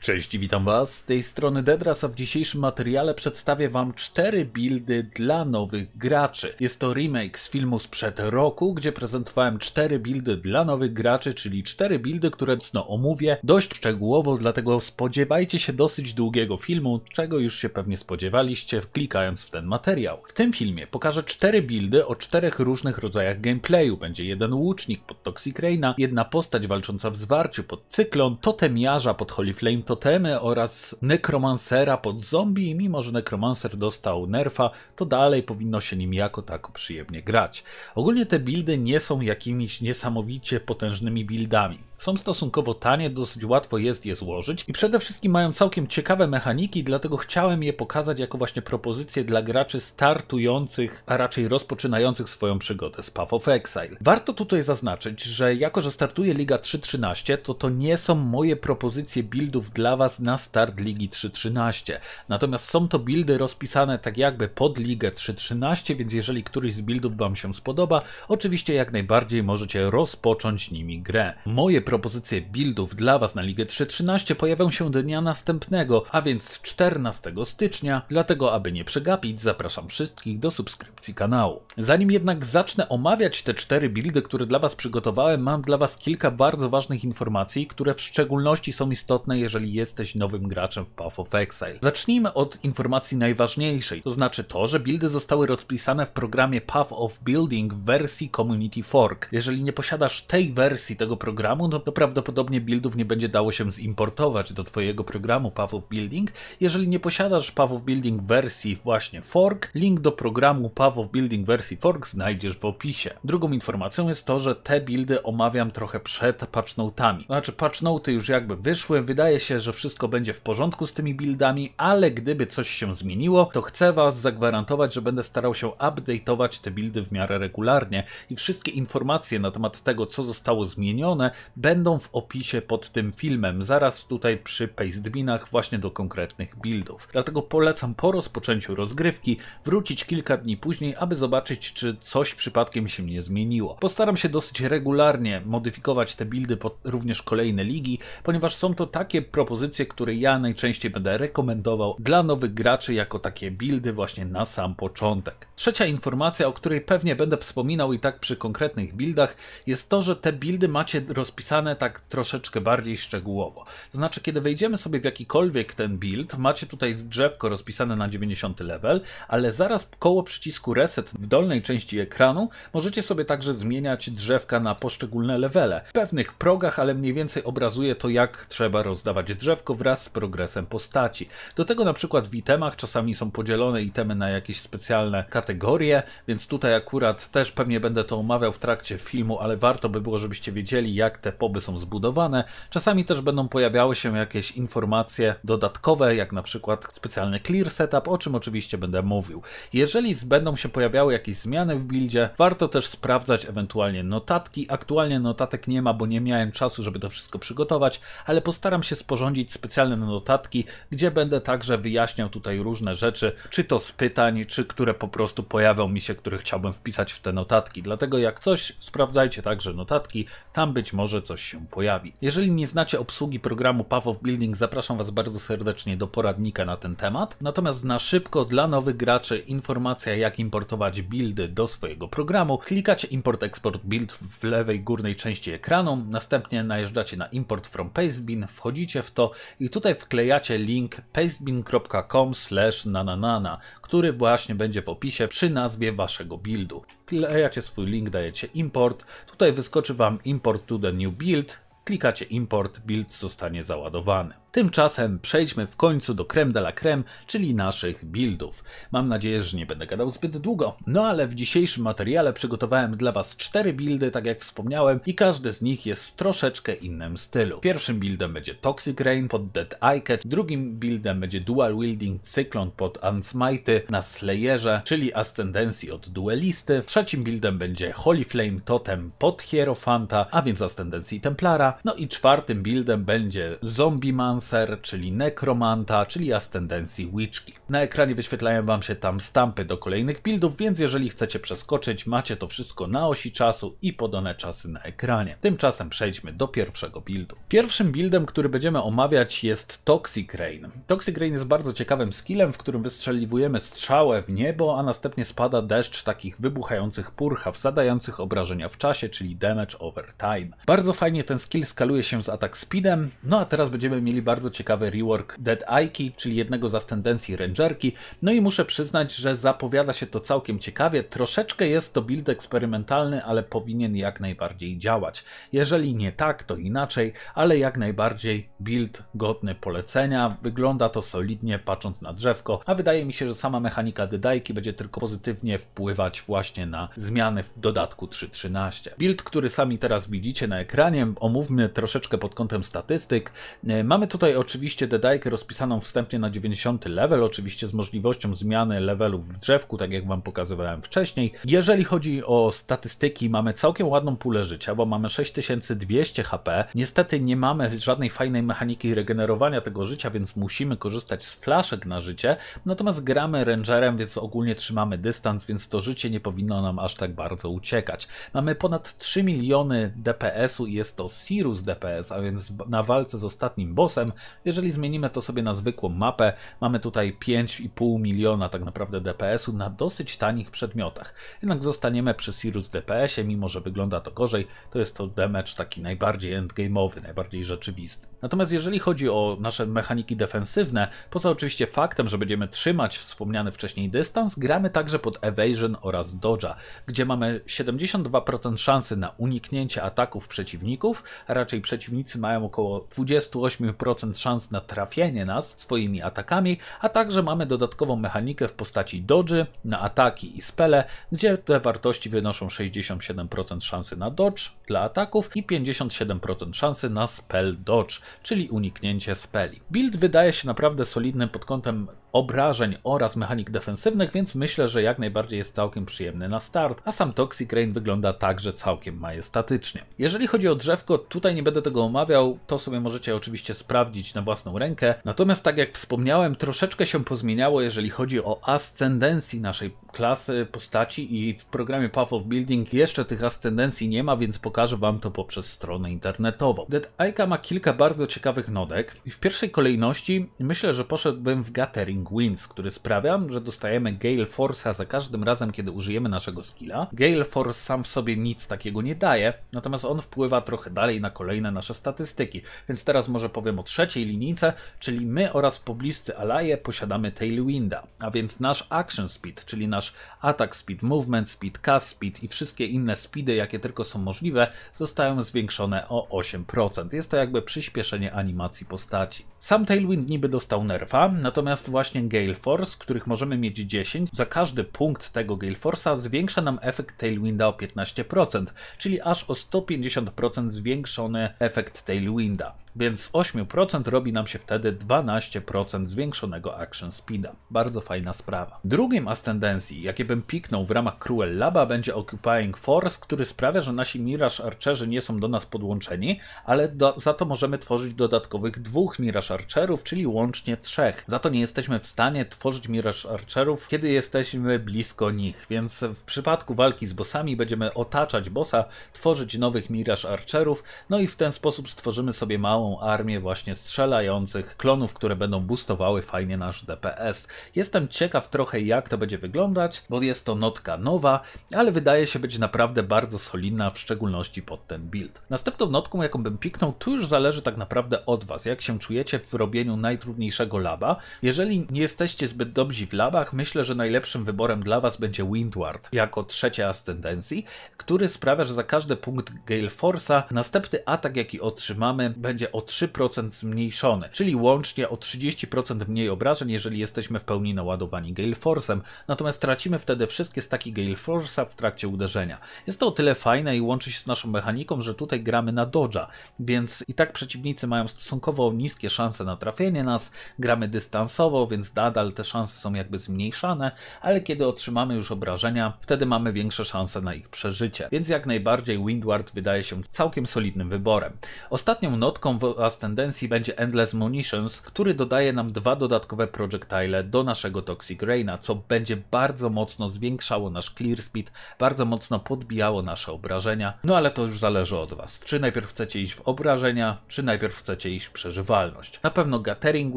Cześć, witam Was. Z tej strony Dedras, a w dzisiejszym materiale przedstawię Wam cztery buildy dla nowych graczy. Jest to remake z filmu sprzed roku, gdzie prezentowałem cztery buildy dla nowych graczy, czyli cztery buildy, które mocno omówię dość szczegółowo, dlatego spodziewajcie się dosyć długiego filmu, czego już się pewnie spodziewaliście klikając w ten materiał. W tym filmie pokażę cztery buildy o czterech różnych rodzajach gameplayu. Będzie jeden łucznik pod Toxic Raina, jedna postać walcząca w zwarciu pod Cyklon, totemiarza pod Holy Flame totemy oraz nekromancera pod zombie i mimo, że nekromancer dostał nerfa, to dalej powinno się nim jako tako przyjemnie grać. Ogólnie te buildy nie są jakimiś niesamowicie potężnymi buildami. Są stosunkowo tanie, dosyć łatwo jest je złożyć i przede wszystkim mają całkiem ciekawe mechaniki, dlatego chciałem je pokazać jako właśnie propozycję dla graczy startujących, a raczej rozpoczynających swoją przygodę z Path of Exile. Warto tutaj zaznaczyć, że jako, że startuje Liga 3.13, to to nie są moje propozycje buildów dla Was na start Ligi 3.13. Natomiast są to buildy rozpisane tak jakby pod Ligę 3.13, więc jeżeli któryś z buildów Wam się spodoba, oczywiście jak najbardziej możecie rozpocząć nimi grę. Moje propozycje buildów dla Was na Ligę 3.13 pojawią się dnia następnego, a więc 14 stycznia, dlatego aby nie przegapić zapraszam wszystkich do subskrypcji kanału. Zanim jednak zacznę omawiać te cztery buildy, które dla Was przygotowałem, mam dla Was kilka bardzo ważnych informacji, które w szczególności są istotne, jeżeli jesteś nowym graczem w Path of Exile. Zacznijmy od informacji najważniejszej, to znaczy to, że buildy zostały rozpisane w programie Path of Building w wersji Community Fork. Jeżeli nie posiadasz tej wersji tego programu, to to prawdopodobnie buildów nie będzie dało się zimportować do Twojego programu Path Building. Jeżeli nie posiadasz Path Building wersji właśnie fork, link do programu Path Building wersji fork znajdziesz w opisie. Drugą informacją jest to, że te buildy omawiam trochę przed patchnotami. Znaczy patchnoty już jakby wyszły, wydaje się, że wszystko będzie w porządku z tymi buildami, ale gdyby coś się zmieniło, to chcę Was zagwarantować, że będę starał się update'ować te buildy w miarę regularnie i wszystkie informacje na temat tego, co zostało zmienione, będę będą w opisie pod tym filmem, zaraz tutaj przy pastebinach właśnie do konkretnych buildów. Dlatego polecam po rozpoczęciu rozgrywki wrócić kilka dni później, aby zobaczyć czy coś przypadkiem się nie zmieniło. Postaram się dosyć regularnie modyfikować te buildy pod również kolejne ligi, ponieważ są to takie propozycje, które ja najczęściej będę rekomendował dla nowych graczy jako takie buildy właśnie na sam początek. Trzecia informacja, o której pewnie będę wspominał i tak przy konkretnych buildach, jest to, że te buildy macie rozpisane opisane tak troszeczkę bardziej szczegółowo. To znaczy, kiedy wejdziemy sobie w jakikolwiek ten build, macie tutaj drzewko rozpisane na 90 level, ale zaraz koło przycisku reset w dolnej części ekranu możecie sobie także zmieniać drzewka na poszczególne levele. W pewnych progach, ale mniej więcej obrazuje to, jak trzeba rozdawać drzewko wraz z progresem postaci. Do tego na przykład w itemach czasami są podzielone itemy na jakieś specjalne kategorie, więc tutaj akurat też pewnie będę to omawiał w trakcie filmu, ale warto by było, żebyście wiedzieli, jak te poby są zbudowane. Czasami też będą pojawiały się jakieś informacje dodatkowe, jak na przykład specjalny clear setup, o czym oczywiście będę mówił. Jeżeli będą się pojawiały jakieś zmiany w buildzie, warto też sprawdzać ewentualnie notatki. Aktualnie notatek nie ma, bo nie miałem czasu, żeby to wszystko przygotować, ale postaram się sporządzić specjalne notatki, gdzie będę także wyjaśniał tutaj różne rzeczy, czy to z pytań, czy które po prostu pojawią mi się, które chciałbym wpisać w te notatki. Dlatego jak coś, sprawdzajcie także notatki, tam być może coś coś się pojawi. Jeżeli nie znacie obsługi programu Path of Building, zapraszam Was bardzo serdecznie do poradnika na ten temat. Natomiast na szybko dla nowych graczy informacja jak importować buildy do swojego programu. Klikacie import export build w lewej górnej części ekranu, następnie najeżdżacie na import from pastebin, wchodzicie w to i tutaj wklejacie link pastebin.com/nananana, który właśnie będzie w opisie przy nazwie waszego buildu wklejacie swój link, dajecie import. Tutaj wyskoczy Wam import to the new build. Klikacie import, build zostanie załadowany. Tymczasem przejdźmy w końcu do creme de la creme, czyli naszych buildów. Mam nadzieję, że nie będę gadał zbyt długo, no ale w dzisiejszym materiale przygotowałem dla Was cztery buildy, tak jak wspomniałem, i każdy z nich jest w troszeczkę innym stylu. Pierwszym buildem będzie Toxic Rain pod Dead Eye Catch, drugim buildem będzie Dual Wielding Cyklon pod Unsmite na Slayerze, czyli ascendencji od duelisty, trzecim buildem będzie Holy Flame Totem pod Hierofanta, a więc ascendencji Templara, no i czwartym buildem będzie Zombie Man czyli Nekromanta, czyli ascendencji Witchki. Na ekranie wyświetlają Wam się tam stampy do kolejnych buildów, więc jeżeli chcecie przeskoczyć, macie to wszystko na osi czasu i podane czasy na ekranie. Tymczasem przejdźmy do pierwszego buildu. Pierwszym buildem, który będziemy omawiać jest Toxic Rain. Toxic Rain jest bardzo ciekawym skillem, w którym wystrzeliwujemy strzałę w niebo, a następnie spada deszcz takich wybuchających purchaw, zadających obrażenia w czasie, czyli damage over time. Bardzo fajnie ten skill skaluje się z atak speedem, no a teraz będziemy mieli bardzo ciekawy rework Dead Aiki, czyli jednego z ascendencji Rangerki. No i muszę przyznać, że zapowiada się to całkiem ciekawie. Troszeczkę jest to build eksperymentalny, ale powinien jak najbardziej działać. Jeżeli nie tak, to inaczej, ale jak najbardziej build godny polecenia. Wygląda to solidnie, patrząc na drzewko, a wydaje mi się, że sama mechanika Dead Dedajki będzie tylko pozytywnie wpływać właśnie na zmiany w dodatku 3.13. Build, który sami teraz widzicie na ekranie, omówmy troszeczkę pod kątem statystyk. E, mamy tu tutaj oczywiście dedajkę rozpisaną wstępnie na 90 level, oczywiście z możliwością zmiany levelów w drzewku, tak jak Wam pokazywałem wcześniej. Jeżeli chodzi o statystyki, mamy całkiem ładną pulę życia, bo mamy 6200 HP. Niestety nie mamy żadnej fajnej mechaniki regenerowania tego życia, więc musimy korzystać z flaszek na życie. Natomiast gramy rangerem, więc ogólnie trzymamy dystans, więc to życie nie powinno nam aż tak bardzo uciekać. Mamy ponad 3 miliony DPS-u i jest to Sirus DPS, a więc na walce z ostatnim bossem jeżeli zmienimy to sobie na zwykłą mapę, mamy tutaj 5,5 miliona tak naprawdę DPS-u na dosyć tanich przedmiotach. Jednak zostaniemy przy Sirus DPS-ie, mimo że wygląda to gorzej, to jest to damage taki najbardziej endgame'owy, najbardziej rzeczywisty. Natomiast jeżeli chodzi o nasze mechaniki defensywne, poza oczywiście faktem, że będziemy trzymać wspomniany wcześniej dystans, gramy także pod Evasion oraz Dodge'a, gdzie mamy 72% szansy na uniknięcie ataków przeciwników, a raczej przeciwnicy mają około 28% 100% szans na trafienie nas swoimi atakami, a także mamy dodatkową mechanikę w postaci dodży na ataki i spele, gdzie te wartości wynoszą 67% szansy na dodge dla ataków i 57% szansy na spell dodge, czyli uniknięcie speli. Build wydaje się naprawdę solidnym pod kątem obrażeń oraz mechanik defensywnych, więc myślę, że jak najbardziej jest całkiem przyjemny na start, a sam Toxic Rain wygląda także całkiem majestatycznie. Jeżeli chodzi o drzewko, tutaj nie będę tego omawiał, to sobie możecie oczywiście sprawdzić na własną rękę, natomiast tak jak wspomniałem, troszeczkę się pozmieniało, jeżeli chodzi o ascendencji naszej klasy, postaci i w programie Path of Building jeszcze tych ascendencji nie ma, więc pokażę Wam to poprzez stronę internetową. Dead Aika ma kilka bardzo ciekawych nodek i w pierwszej kolejności myślę, że poszedłbym w Gathering Whirling Winds, który sprawia, że dostajemy Gale Force'a za każdym razem, kiedy użyjemy naszego skilla. Gale Force sam w sobie nic takiego nie daje, natomiast on wpływa trochę dalej na kolejne nasze statystyki. Więc teraz może powiem o trzeciej linijce, czyli my oraz pobliscy alaje posiadamy Tailwinda, a więc nasz Action Speed, czyli nasz Attack Speed, Movement Speed, Cast Speed i wszystkie inne speedy, jakie tylko są możliwe, zostają zwiększone o 8%. Jest to jakby przyspieszenie animacji postaci. Sam Tailwind niby dostał nerfa, natomiast właśnie Gale Force, których możemy mieć 10, za każdy punkt tego Gale Force'a zwiększa nam efekt Tailwinda o 15%, czyli aż o 150% zwiększony efekt Tailwinda. Więc z 8% robi nam się wtedy 12% zwiększonego action speeda. Bardzo fajna sprawa. Drugim ascendencji, jakie bym piknął w ramach Cruel Laba, będzie Occupying Force, który sprawia, że nasi Mirage Archerzy nie są do nas podłączeni, ale do, za to możemy tworzyć dodatkowych dwóch Mirage Archerów, czyli łącznie trzech. Za to nie jesteśmy w stanie tworzyć Mirage Archerów, kiedy jesteśmy blisko nich, więc w przypadku walki z bossami będziemy otaczać bossa, tworzyć nowych Mirage Archerów, no i w ten sposób stworzymy sobie małą małą armię właśnie strzelających klonów, które będą boostowały fajnie nasz DPS. Jestem ciekaw trochę jak to będzie wyglądać, bo jest to notka nowa, ale wydaje się być naprawdę bardzo solidna, w szczególności pod ten build. Następną notką, jaką bym piknął, tu już zależy tak naprawdę od Was, jak się czujecie w robieniu najtrudniejszego laba. Jeżeli nie jesteście zbyt dobrzy w labach, myślę, że najlepszym wyborem dla Was będzie Windward jako trzecie ascendencji, który sprawia, że za każdy punkt Gale Force'a następny atak, jaki otrzymamy, będzie o 3% zmniejszony, czyli łącznie o 30% mniej obrażeń, jeżeli jesteśmy w pełni naładowani Gale Force'em, natomiast tracimy wtedy wszystkie staki Gale Force'a w trakcie uderzenia. Jest to o tyle fajne i łączy się z naszą mechaniką, że tutaj gramy na dodge'a, więc i tak przeciwnicy mają stosunkowo niskie szanse na trafienie nas, gramy dystansowo, więc nadal te szanse są jakby zmniejszane, ale kiedy otrzymamy już obrażenia, wtedy mamy większe szanse na ich przeżycie, więc jak najbardziej Windward wydaje się całkiem solidnym wyborem. Ostatnią notką w ascendencji będzie Endless Munitions, który dodaje nam dwa dodatkowe projectile do naszego Toxic Raina, co będzie bardzo mocno zwiększało nasz clear speed, bardzo mocno podbijało nasze obrażenia. No ale to już zależy od Was. Czy najpierw chcecie iść w obrażenia, czy najpierw chcecie iść w przeżywalność. Na pewno Gathering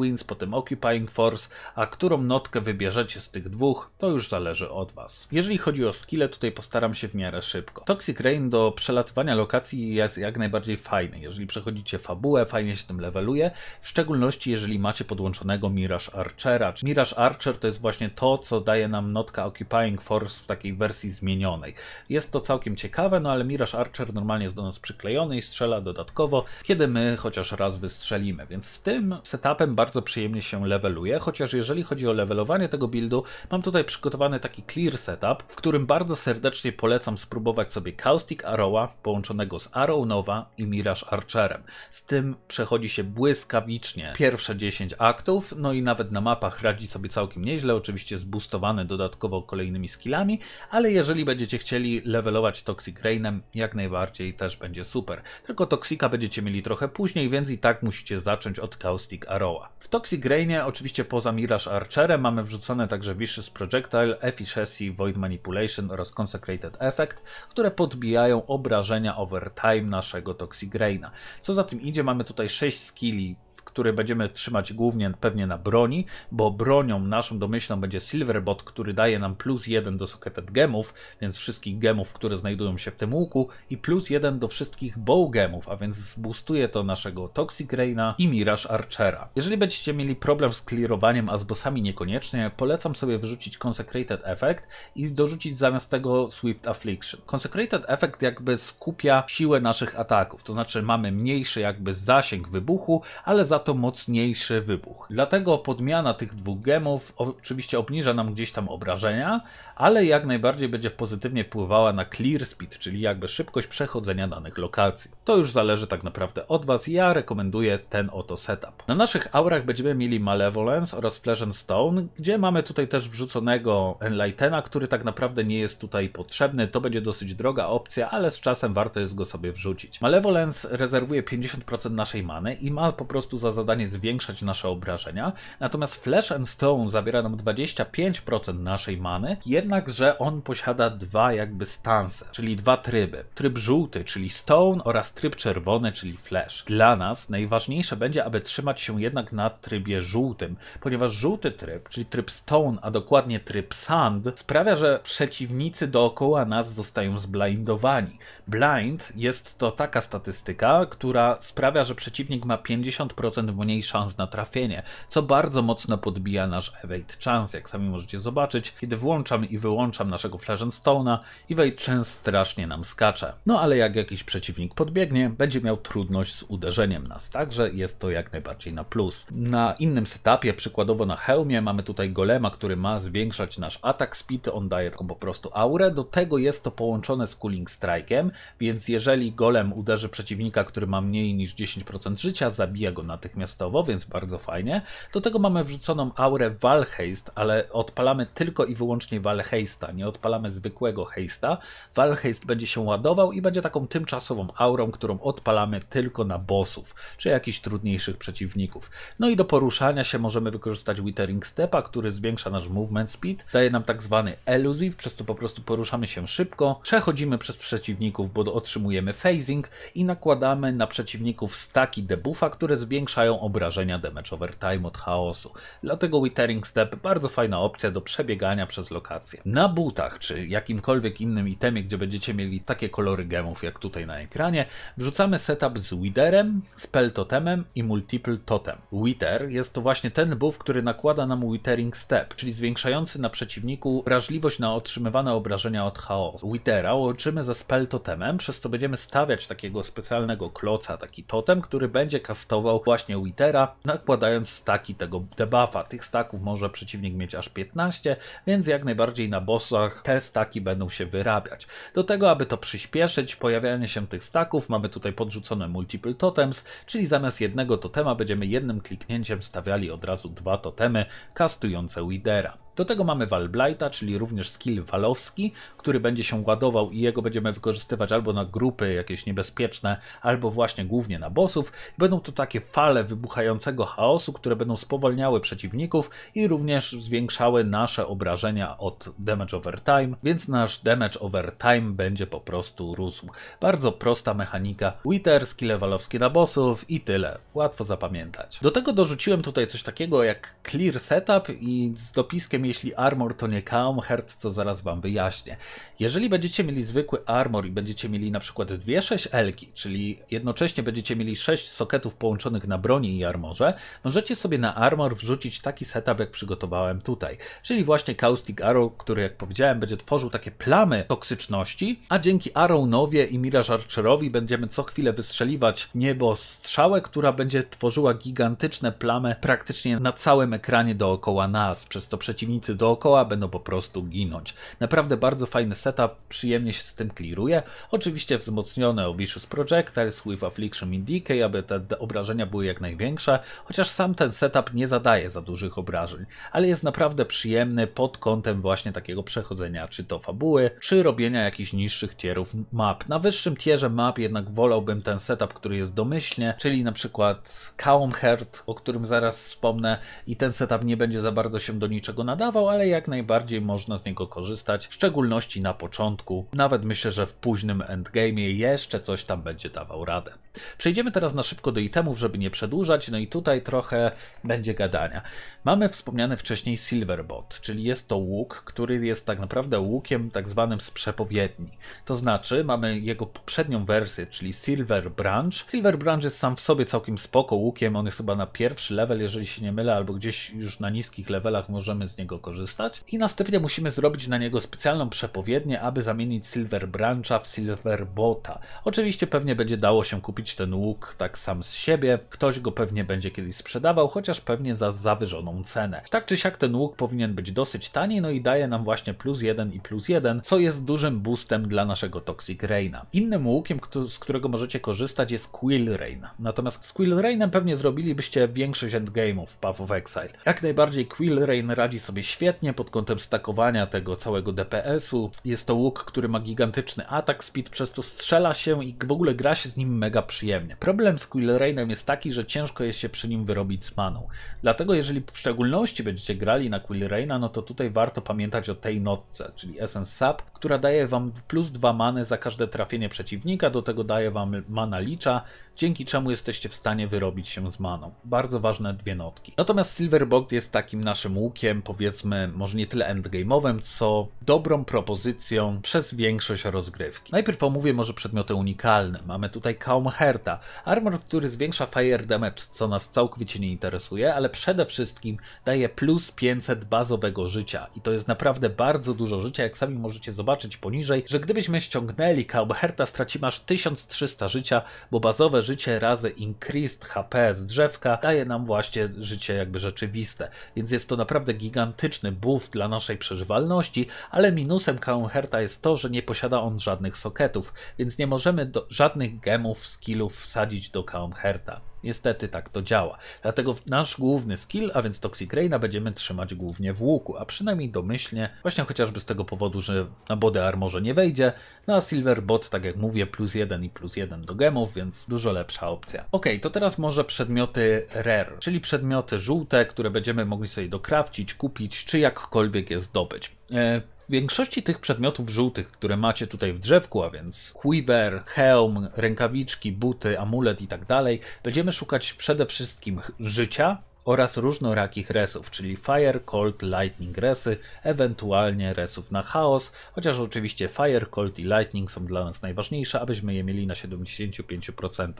Winds, potem Occupying Force, a którą notkę wybierzecie z tych dwóch, to już zależy od Was. Jeżeli chodzi o skille, tutaj postaram się w miarę szybko. Toxic Rain do przelatywania lokacji jest jak najbardziej fajny. Jeżeli przechodzicie fabułę, fabułę, fajnie się tym leveluje, w szczególności jeżeli macie podłączonego Mirage Archera. Mirage Archer to jest właśnie to, co daje nam notka Occupying Force w takiej wersji zmienionej. Jest to całkiem ciekawe, no ale Mirage Archer normalnie jest do nas przyklejony i strzela dodatkowo, kiedy my chociaż raz wystrzelimy, więc z tym setupem bardzo przyjemnie się leveluje, chociaż jeżeli chodzi o levelowanie tego buildu, mam tutaj przygotowany taki clear setup, w którym bardzo serdecznie polecam spróbować sobie Caustic Arrowa połączonego z Arrow Nova i Mirage Archerem. Z tym tym przechodzi się błyskawicznie pierwsze 10 aktów, no i nawet na mapach radzi sobie całkiem nieźle, oczywiście zbustowane dodatkowo kolejnymi skillami, ale jeżeli będziecie chcieli levelować Toxic Rainem, jak najbardziej też będzie super. Tylko Toxika będziecie mieli trochę później, więc i tak musicie zacząć od Caustic Arrowa. W Toxic Rainie oczywiście poza Mirage Archerem mamy wrzucone także Vicious Projectile, Efficiency, Void Manipulation oraz Consecrated Effect, które podbijają obrażenia over time naszego Toxic Raina. Co za tym idzie, mamy mamy tutaj 6 skilli który będziemy trzymać głównie pewnie na broni, bo bronią naszą domyślną będzie Silverbot, który daje nam plus jeden do socketed gemów, więc wszystkich gemów, które znajdują się w tym łuku i plus jeden do wszystkich bow gemów, a więc zbustuje to naszego Toxic Raina i Mirage Archera. Jeżeli będziecie mieli problem z clearowaniem, a z bossami niekoniecznie, polecam sobie wyrzucić Consecrated Effect i dorzucić zamiast tego Swift Affliction. Consecrated Effect jakby skupia siłę naszych ataków, to znaczy mamy mniejszy jakby zasięg wybuchu, ale za to mocniejszy wybuch. Dlatego podmiana tych dwóch gemów oczywiście obniża nam gdzieś tam obrażenia, ale jak najbardziej będzie pozytywnie wpływała na clear speed, czyli jakby szybkość przechodzenia danych lokacji. To już zależy tak naprawdę od Was. Ja rekomenduję ten oto setup. Na naszych aurach będziemy mieli Malevolence oraz Flesh and Stone, gdzie mamy tutaj też wrzuconego Enlightena, który tak naprawdę nie jest tutaj potrzebny. To będzie dosyć droga opcja, ale z czasem warto jest go sobie wrzucić. Malevolence rezerwuje 50% naszej many i ma po prostu za zadanie zwiększać nasze obrażenia, natomiast Flash and Stone zabiera nam 25% naszej many, jednakże on posiada dwa jakby stanse, czyli dwa tryby. Tryb żółty, czyli Stone oraz tryb czerwony, czyli Flash. Dla nas najważniejsze będzie, aby trzymać się jednak na trybie żółtym, ponieważ żółty tryb, czyli tryb Stone, a dokładnie tryb Sand, sprawia, że przeciwnicy dookoła nas zostają zblindowani. Blind jest to taka statystyka, która sprawia, że przeciwnik ma 50% mniej szans na trafienie, co bardzo mocno podbija nasz evade chance, jak sami możecie zobaczyć, kiedy włączam i wyłączam naszego Flash and Stone'a, evade chance strasznie nam skacze. No ale jak jakiś przeciwnik podbiegnie, będzie miał trudność z uderzeniem nas, także jest to jak najbardziej na plus. Na innym setupie, przykładowo na hełmie, mamy tutaj golema, który ma zwiększać nasz atak speed, on daje taką po prostu aurę, do tego jest to połączone z cooling strike'em, więc jeżeli golem uderzy przeciwnika, który ma mniej niż 10% życia, zabija go na tych natychmiastowo, więc bardzo fajnie. Do tego mamy wrzuconą aurę Valheist, ale odpalamy tylko i wyłącznie Valheista, nie odpalamy zwykłego Heista. Valheist będzie się ładował i będzie taką tymczasową aurą, którą odpalamy tylko na bossów, czy jakichś trudniejszych przeciwników. No i do poruszania się możemy wykorzystać Withering Stepa, który zwiększa nasz movement speed, daje nam tak zwany elusive, przez co po prostu poruszamy się szybko, przechodzimy przez przeciwników, bo otrzymujemy phasing i nakładamy na przeciwników staki debuffa, które zwiększa zwiększają obrażenia damage over time od chaosu. Dlatego Withering Step bardzo fajna opcja do przebiegania przez lokacje. Na butach czy jakimkolwiek innym itemie, gdzie będziecie mieli takie kolory gemów jak tutaj na ekranie, wrzucamy setup z Witherem, Spell Totemem i Multiple Totem. Wither jest to właśnie ten buff, który nakłada nam Withering Step, czyli zwiększający na przeciwniku wrażliwość na otrzymywane obrażenia od chaosu. Withera łączymy ze Spell Totemem, przez co będziemy stawiać takiego specjalnego kloca, taki totem, który będzie kastował właśnie właśnie Witera, nakładając staki tego debuffa. Tych staków może przeciwnik mieć aż 15, więc jak najbardziej na bossach te staki będą się wyrabiać. Do tego, aby to przyspieszyć, pojawianie się tych staków, mamy tutaj podrzucone multiple totems, czyli zamiast jednego totema będziemy jednym kliknięciem stawiali od razu dwa totemy kastujące Witera. Do tego mamy Valblighta, czyli również skill walowski, który będzie się ładował i jego będziemy wykorzystywać albo na grupy jakieś niebezpieczne, albo właśnie głównie na bossów. Będą to takie fale wybuchającego chaosu, które będą spowolniały przeciwników i również zwiększały nasze obrażenia od damage over time, więc nasz damage over time będzie po prostu rósł. Bardzo prosta mechanika. Wither, skill walowski na bossów i tyle. Łatwo zapamiętać. Do tego dorzuciłem tutaj coś takiego jak clear setup i z dopiskiem jeśli armor to nie hertz, co zaraz Wam wyjaśnię. Jeżeli będziecie mieli zwykły armor i będziecie mieli na przykład dwie 6 elki, czyli jednocześnie będziecie mieli 6 soketów połączonych na broni i armorze, możecie sobie na armor wrzucić taki setup, jak przygotowałem tutaj. Czyli właśnie Caustic Arrow, który jak powiedziałem będzie tworzył takie plamy toksyczności, a dzięki Arrownowie i Mirage Archerowi będziemy co chwilę wystrzeliwać niebo strzałę, która będzie tworzyła gigantyczne plamy praktycznie na całym ekranie dookoła nas, przez co przeciwnicy przeciwnicy dookoła będą po prostu ginąć. Naprawdę bardzo fajny setup, przyjemnie się z tym kliruje. Oczywiście wzmocnione Obishus Projectiles with Affliction in Decay, aby te obrażenia były jak największe, chociaż sam ten setup nie zadaje za dużych obrażeń, ale jest naprawdę przyjemny pod kątem właśnie takiego przechodzenia czy to fabuły, czy robienia jakichś niższych tierów map. Na wyższym tierze map jednak wolałbym ten setup, który jest domyślnie, czyli na przykład Calm Heart, o którym zaraz wspomnę i ten setup nie będzie za bardzo się do niczego nadawał, nadawał, ale jak najbardziej można z niego korzystać, w szczególności na początku. Nawet myślę, że w późnym endgame jeszcze coś tam będzie dawał radę. Przejdziemy teraz na szybko do itemów, żeby nie przedłużać, no i tutaj trochę będzie gadania. Mamy wspomniany wcześniej Silverbot, czyli jest to łuk, który jest tak naprawdę łukiem tak zwanym z przepowiedni. To znaczy mamy jego poprzednią wersję, czyli Silver Branch. Silver Branch jest sam w sobie całkiem spoko łukiem, on jest chyba na pierwszy level, jeżeli się nie mylę, albo gdzieś już na niskich levelach możemy z niego niego korzystać. I następnie musimy zrobić na niego specjalną przepowiednię, aby zamienić Silver Brancha w Silver Bota. Oczywiście pewnie będzie dało się kupić ten łuk tak sam z siebie, ktoś go pewnie będzie kiedyś sprzedawał, chociaż pewnie za zawyżoną cenę. Tak czy siak ten łuk powinien być dosyć tani, no i daje nam właśnie plus 1 i plus 1, co jest dużym boostem dla naszego Toxic Raina. Innym łukiem, z którego możecie korzystać jest Quill Rain. Natomiast z Quill Rainem pewnie zrobilibyście większość endgame'ów Path of Exile. Jak najbardziej Quill Rain radzi sobie świetnie pod kątem stakowania tego całego DPS-u. Jest to łuk, który ma gigantyczny atak speed, przez co strzela się i w ogóle gra się z nim mega przyjemnie. Problem z Quill Rainem jest taki, że ciężko jest się przy nim wyrobić z maną. Dlatego jeżeli w szczególności będziecie grali na Quill Raina, no to tutaj warto pamiętać o tej notce, czyli Essence Sap, która daje wam plus 2 many za każde trafienie przeciwnika, do tego daje wam mana licza, dzięki czemu jesteście w stanie wyrobić się z maną. Bardzo ważne dwie notki. Natomiast Silverbog jest takim naszym łukiem, powiedzmy, może nie tyle endgame'owym, co dobrą propozycją przez większość rozgrywki. Najpierw omówię może przedmioty unikalne. Mamy tutaj Kaum Herta, armor, który zwiększa fire damage, co nas całkowicie nie interesuje, ale przede wszystkim daje plus 500 bazowego życia i to jest naprawdę bardzo dużo życia, jak sami możecie zobaczyć poniżej, że gdybyśmy ściągnęli Kaum Herta, stracimy aż 1300 życia, bo bazowe życie razy increased HP z drzewka daje nam właśnie życie jakby rzeczywiste. Więc jest to naprawdę gigantyczny buff dla naszej przeżywalności, ale minusem Herta jest to, że nie posiada on żadnych soketów, więc nie możemy do, żadnych gemów, skillów wsadzić do Herta. Niestety tak to działa. Dlatego nasz główny skill, a więc Toxic Raina, będziemy trzymać głównie w łuku, a przynajmniej domyślnie, właśnie chociażby z tego powodu, że na Body Armorze nie wejdzie, na Silver Bot, tak jak mówię, plus jeden i plus jeden do gemów, więc dużo lepsza opcja. Ok, to teraz może przedmioty rare, czyli przedmioty żółte, które będziemy mogli sobie dokrawcić, kupić, czy jakkolwiek je zdobyć. E, w większości tych przedmiotów żółtych, które macie tutaj w drzewku, a więc quiver, hełm, rękawiczki, buty, amulet i tak dalej, będziemy szukać przede wszystkim życia, oraz różnorakich resów, czyli Fire, Cold, Lightning resy, ewentualnie resów na chaos, chociaż oczywiście Fire, Cold i Lightning są dla nas najważniejsze, abyśmy je mieli na 75%.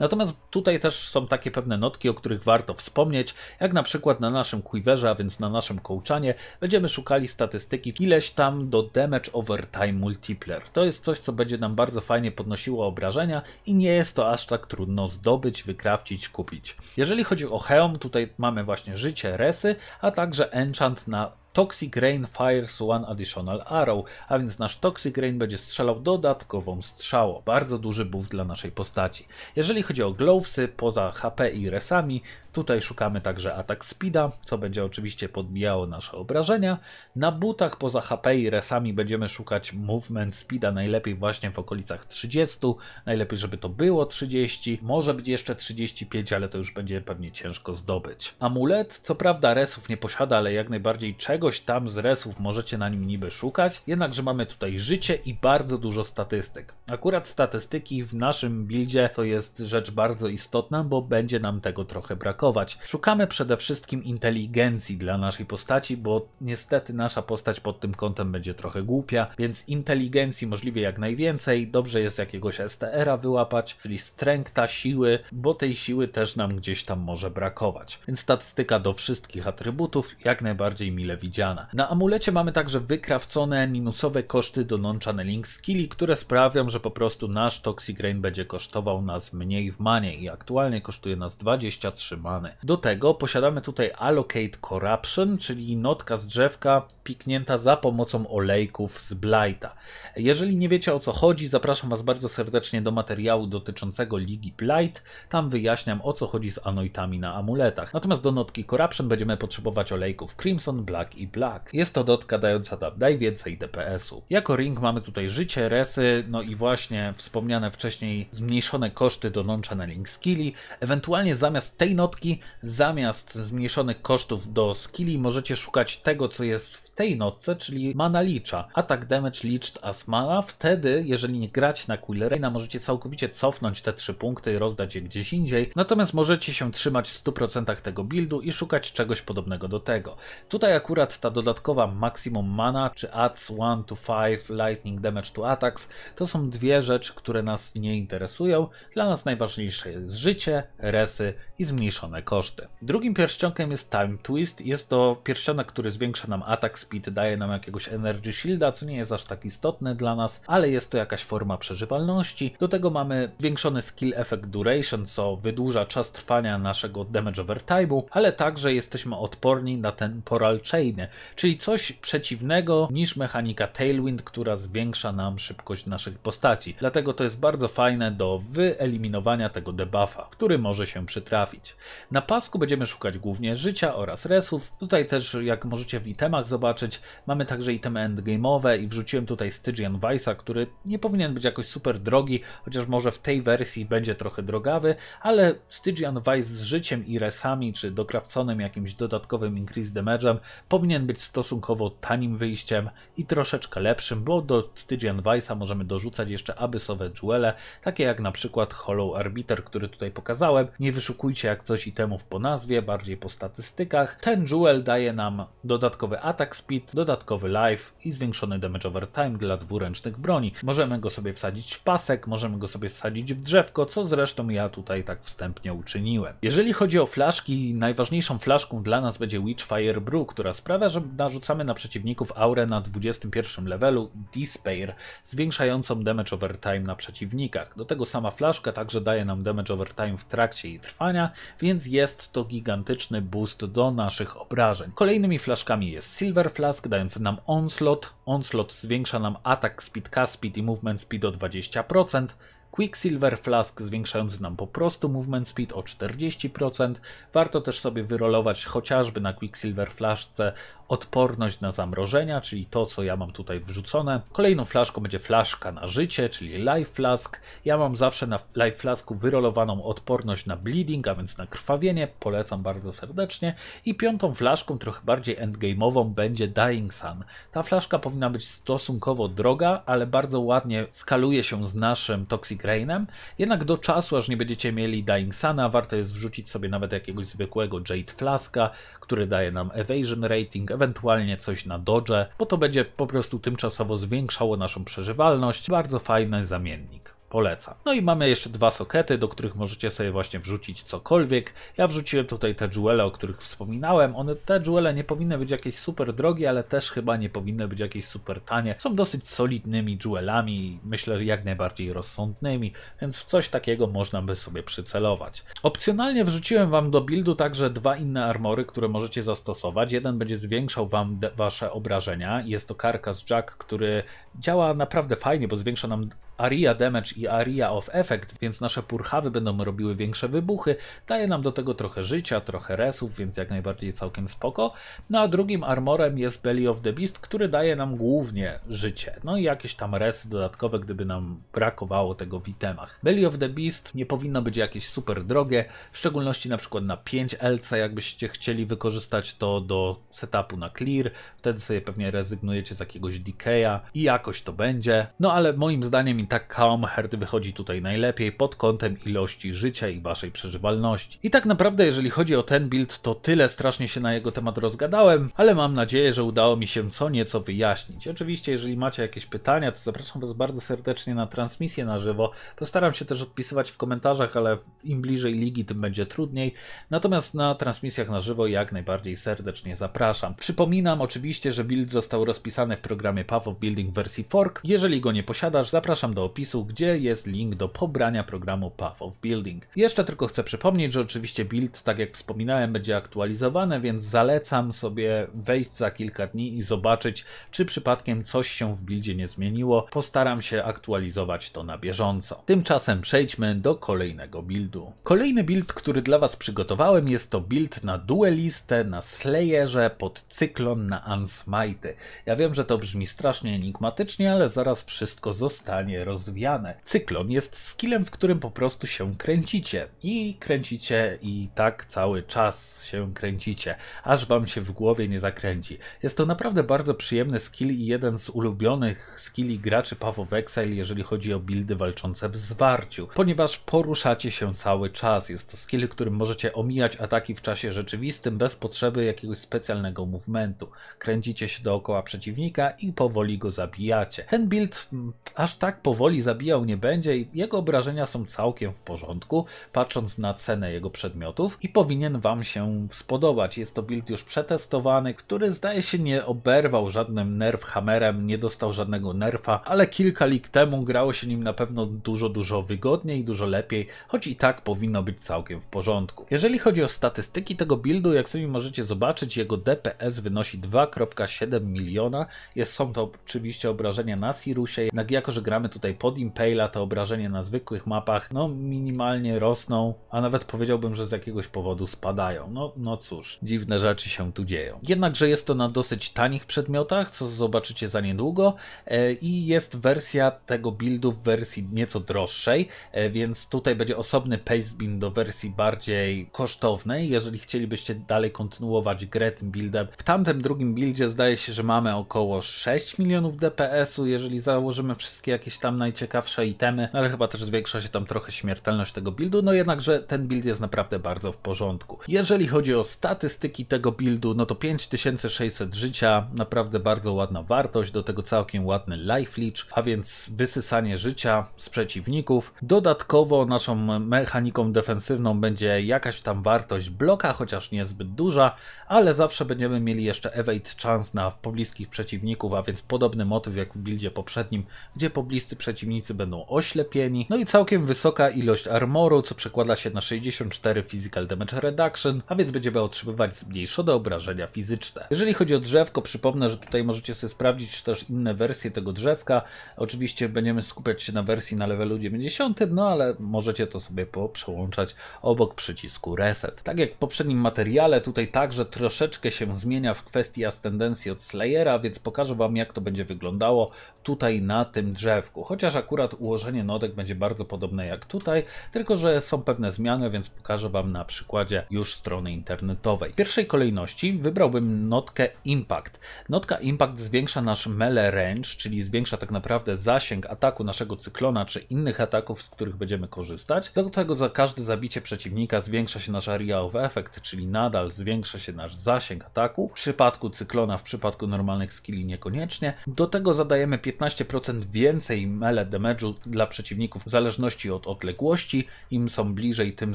Natomiast tutaj też są takie pewne notki, o których warto wspomnieć, jak na przykład na naszym Quiverze, a więc na naszym kołczanie, będziemy szukali statystyki ileś tam do Damage Overtime Multiplier. To jest coś, co będzie nam bardzo fajnie podnosiło obrażenia i nie jest to aż tak trudno zdobyć, wykrafcić, kupić. Jeżeli chodzi o hełm, tutaj tutaj mamy właśnie życie, resy, a także enchant na Toxic Rain Fires One Additional Arrow, a więc nasz Toxic Rain będzie strzelał dodatkową strzałą. Bardzo duży buff dla naszej postaci. Jeżeli chodzi o glowsy, poza HP i resami, Tutaj szukamy także atak speeda, co będzie oczywiście podbijało nasze obrażenia. Na butach poza HP i resami będziemy szukać movement speeda, najlepiej właśnie w okolicach 30, najlepiej żeby to było 30, może być jeszcze 35, ale to już będzie pewnie ciężko zdobyć. Amulet, co prawda resów nie posiada, ale jak najbardziej czegoś tam z resów możecie na nim niby szukać, jednakże mamy tutaj życie i bardzo dużo statystyk. Akurat statystyki w naszym buildzie to jest rzecz bardzo istotna, bo będzie nam tego trochę brakowało. Szukamy przede wszystkim inteligencji dla naszej postaci, bo niestety nasza postać pod tym kątem będzie trochę głupia, więc inteligencji możliwie jak najwięcej. Dobrze jest jakiegoś STR-a wyłapać, czyli strengta siły, bo tej siły też nam gdzieś tam może brakować. Więc statystyka do wszystkich atrybutów jak najbardziej mile widziana. Na amulecie mamy także wykrawcone minusowe koszty do non-channeling skilli, które sprawią, że po prostu nasz Toxic Rain będzie kosztował nas mniej w manie i aktualnie kosztuje nas 23 many do tego posiadamy tutaj Allocate Corruption, czyli notka z drzewka piknięta za pomocą olejków z Blighta. Jeżeli nie wiecie o co chodzi, zapraszam Was bardzo serdecznie do materiału dotyczącego Ligi Blight. Tam wyjaśniam o co chodzi z anoitami na amuletach. Natomiast do notki Corruption będziemy potrzebować olejków Crimson, Black i Black. Jest to dotka dająca tam najwięcej DPS-u. Jako ring mamy tutaj życie, resy, no i właśnie wspomniane wcześniej zmniejszone koszty do non-channeling skilli. Ewentualnie zamiast tej notki Zamiast zmniejszonych kosztów do skilli możecie szukać tego, co jest w tej notce, czyli mana licza. Attack damage liczed as mana. Wtedy, jeżeli nie grać na Quilleraina, możecie całkowicie cofnąć te trzy punkty i rozdać je gdzieś indziej. Natomiast możecie się trzymać w 100% tego buildu i szukać czegoś podobnego do tego. Tutaj akurat ta dodatkowa maximum mana, czy adds 1 to 5 lightning damage to attacks, to są dwie rzeczy, które nas nie interesują. Dla nas najważniejsze jest życie, resy i zmniejszone koszty. Drugim pierścionkiem jest Time Twist. Jest to pierścionek, który zwiększa nam attack speed, daje nam jakiegoś energy shielda, co nie jest aż tak istotne dla nas, ale jest to jakaś forma przeżywalności. Do tego mamy zwiększony skill effect duration, co wydłuża czas trwania naszego damage over time'u, ale także jesteśmy odporni na ten Poral chainy, czyli coś przeciwnego niż mechanika Tailwind, która zwiększa nam szybkość naszych postaci. Dlatego to jest bardzo fajne do wyeliminowania tego debuffa, który może się przytrafić. Na pasku będziemy szukać głównie życia oraz resów. Tutaj też, jak możecie w itemach zobaczyć, mamy także itemy endgame'owe i wrzuciłem tutaj Stygian Vice'a, który nie powinien być jakoś super drogi, chociaż może w tej wersji będzie trochę drogawy, ale Stygian Vice z życiem i resami, czy dokrawconym jakimś dodatkowym increase damage'em powinien być stosunkowo tanim wyjściem i troszeczkę lepszym, bo do Stygian Vice'a możemy dorzucać jeszcze abysowe jewele, takie jak na przykład Hollow Arbiter, który tutaj pokazałem. Nie wyszukujcie jak coś 40 po nazwie, bardziej po statystykach. Ten Jewel daje nam dodatkowy atak speed, dodatkowy life i zwiększony damage over time dla dwuręcznych broni. Możemy go sobie wsadzić w pasek, możemy go sobie wsadzić w drzewko, co zresztą ja tutaj tak wstępnie uczyniłem. Jeżeli chodzi o flaszki, najważniejszą flaszką dla nas będzie Witchfire Brew, która sprawia, że narzucamy na przeciwników aurę na 21 levelu Despair, zwiększającą damage over time na przeciwnikach. Do tego sama flaszka także daje nam damage over time w trakcie jej trwania, więc więc jest to gigantyczny boost do naszych obrażeń. Kolejnymi flaszkami jest Silver Flask, dający nam Onslaught. Onslaught zwiększa nam atak speed, cast speed i movement speed o 20%. Quicksilver Flask zwiększający nam po prostu movement speed o 40%. Warto też sobie wyrolować chociażby na Quicksilver Flaszce odporność na zamrożenia, czyli to, co ja mam tutaj wrzucone. Kolejną flaszką będzie flaszka na życie, czyli life flask. Ja mam zawsze na life flasku wyrolowaną odporność na bleeding, a więc na krwawienie. Polecam bardzo serdecznie. I piątą flaszką, trochę bardziej endgame'ową, będzie Dying Sun. Ta flaszka powinna być stosunkowo droga, ale bardzo ładnie skaluje się z naszym Toxic Rainem. Jednak do czasu, aż nie będziecie mieli Dying Suna, warto jest wrzucić sobie nawet jakiegoś zwykłego Jade Flaska, który daje nam evasion rating, ewentualnie coś na dodge, bo to będzie po prostu tymczasowo zwiększało naszą przeżywalność. Bardzo fajny zamiennik polecam. No i mamy jeszcze dwa sokety, do których możecie sobie właśnie wrzucić cokolwiek. Ja wrzuciłem tutaj te jewele, o których wspominałem. One, te jewele nie powinny być jakieś super drogie, ale też chyba nie powinny być jakieś super tanie. Są dosyć solidnymi jewelami, myślę, że jak najbardziej rozsądnymi, więc coś takiego można by sobie przycelować. Opcjonalnie wrzuciłem Wam do buildu także dwa inne armory, które możecie zastosować. Jeden będzie zwiększał Wam wasze obrażenia. Jest to karkas Jack, który Działa naprawdę fajnie, bo zwiększa nam aria damage i aria of effect, więc nasze purchawy będą robiły większe wybuchy. Daje nam do tego trochę życia, trochę resów, więc jak najbardziej całkiem spoko. No a drugim armorem jest Belly of the Beast, który daje nam głównie życie. No i jakieś tam resy dodatkowe, gdyby nam brakowało tego w itemach. Belly of the Beast nie powinno być jakieś super drogie, w szczególności na przykład na 5 LC, jakbyście chcieli wykorzystać to do setupu na clear. Wtedy sobie pewnie rezygnujecie z jakiegoś decaya i jak jakoś to będzie. No ale moim zdaniem i tak Calm Herd wychodzi tutaj najlepiej pod kątem ilości życia i waszej przeżywalności. I tak naprawdę jeżeli chodzi o ten build, to tyle strasznie się na jego temat rozgadałem, ale mam nadzieję, że udało mi się co nieco wyjaśnić. Oczywiście jeżeli macie jakieś pytania, to zapraszam was bardzo serdecznie na transmisję na żywo. Postaram się też odpisywać w komentarzach, ale im bliżej ligi, tym będzie trudniej. Natomiast na transmisjach na żywo jak najbardziej serdecznie zapraszam. Przypominam oczywiście, że build został rozpisany w programie Path of Building wersji wersji fork. Jeżeli go nie posiadasz, zapraszam do opisu, gdzie jest link do pobrania programu Path of Building. Jeszcze tylko chcę przypomnieć, że oczywiście build, tak jak wspominałem, będzie aktualizowany, więc zalecam sobie wejść za kilka dni i zobaczyć, czy przypadkiem coś się w buildzie nie zmieniło. Postaram się aktualizować to na bieżąco. Tymczasem przejdźmy do kolejnego buildu. Kolejny build, który dla Was przygotowałem, jest to build na duelistę, na slayerze pod cyklon na unsmite. Ja wiem, że to brzmi strasznie enigmatycznie, dramatycznie, ale zaraz wszystko zostanie rozwiane. Cyklon jest skillem, w którym po prostu się kręcicie. I kręcicie i tak cały czas się kręcicie, aż wam się w głowie nie zakręci. Jest to naprawdę bardzo przyjemny skill i jeden z ulubionych skilli graczy Pawo Exile, jeżeli chodzi o buildy walczące w zwarciu, ponieważ poruszacie się cały czas. Jest to skill, którym możecie omijać ataki w czasie rzeczywistym bez potrzeby jakiegoś specjalnego movementu. Kręcicie się dookoła przeciwnika i powoli go zabijacie ten build mm, aż tak powoli zabijał nie będzie i jego obrażenia są całkiem w porządku, patrząc na cenę jego przedmiotów i powinien Wam się spodobać. Jest to build już przetestowany, który zdaje się nie oberwał żadnym nerf hammerem, nie dostał żadnego nerfa, ale kilka lig temu grało się nim na pewno dużo, dużo wygodniej, dużo lepiej, choć i tak powinno być całkiem w porządku. Jeżeli chodzi o statystyki tego buildu, jak sobie możecie zobaczyć, jego DPS wynosi 2,7 miliona. Jest, są to oczywiście obrażenia obrażenia na Sirusie, jednak jako, że gramy tutaj pod Impala, to obrażenia na zwykłych mapach no minimalnie rosną, a nawet powiedziałbym, że z jakiegoś powodu spadają. No, no cóż, dziwne rzeczy się tu dzieją. Jednakże jest to na dosyć tanich przedmiotach, co zobaczycie za niedługo e, i jest wersja tego buildu w wersji nieco droższej, e, więc tutaj będzie osobny pastebin do wersji bardziej kosztownej, jeżeli chcielibyście dalej kontynuować grę tym buildem. W tamtym drugim buildzie zdaje się, że mamy około 6 milionów DPS, u jeżeli założymy wszystkie jakieś tam najciekawsze itemy, ale chyba też zwiększa się tam trochę śmiertelność tego buildu, no jednakże ten build jest naprawdę bardzo w porządku. Jeżeli chodzi o statystyki tego buildu, no to 5600 życia, naprawdę bardzo ładna wartość, do tego całkiem ładny life leech, a więc wysysanie życia z przeciwników. Dodatkowo naszą mechaniką defensywną będzie jakaś tam wartość bloka, chociaż niezbyt duża, ale zawsze będziemy mieli jeszcze evade chance na pobliskich przeciwników, a więc podobny motyw jak w buildzie poprzednim, gdzie pobliscy przeciwnicy będą oślepieni, no i całkiem wysoka ilość armoru, co przekłada się na 64 physical damage reduction, a więc będziemy otrzymywać zmniejszone obrażenia fizyczne. Jeżeli chodzi o drzewko, przypomnę, że tutaj możecie sobie sprawdzić też inne wersje tego drzewka. Oczywiście będziemy skupiać się na wersji na levelu 90, no ale możecie to sobie przełączać obok przycisku reset. Tak jak w poprzednim materiale, tutaj także troszeczkę się zmienia w kwestii ascendencji od Slayera, więc pokażę Wam jak to będzie wyglądało wyglądało tutaj na tym drzewku. Chociaż akurat ułożenie notek będzie bardzo podobne jak tutaj, tylko że są pewne zmiany, więc pokażę Wam na przykładzie już strony internetowej. W pierwszej kolejności wybrałbym notkę Impact. Notka Impact zwiększa nasz melee range, czyli zwiększa tak naprawdę zasięg ataku naszego cyklona czy innych ataków, z których będziemy korzystać. Do tego za każde zabicie przeciwnika zwiększa się nasz area of effect, czyli nadal zwiększa się nasz zasięg ataku. W przypadku cyklona, w przypadku normalnych skilli niekoniecznie. Do tego zadajemy 15% więcej melee damage'u dla przeciwników w zależności od odległości. Im są bliżej, tym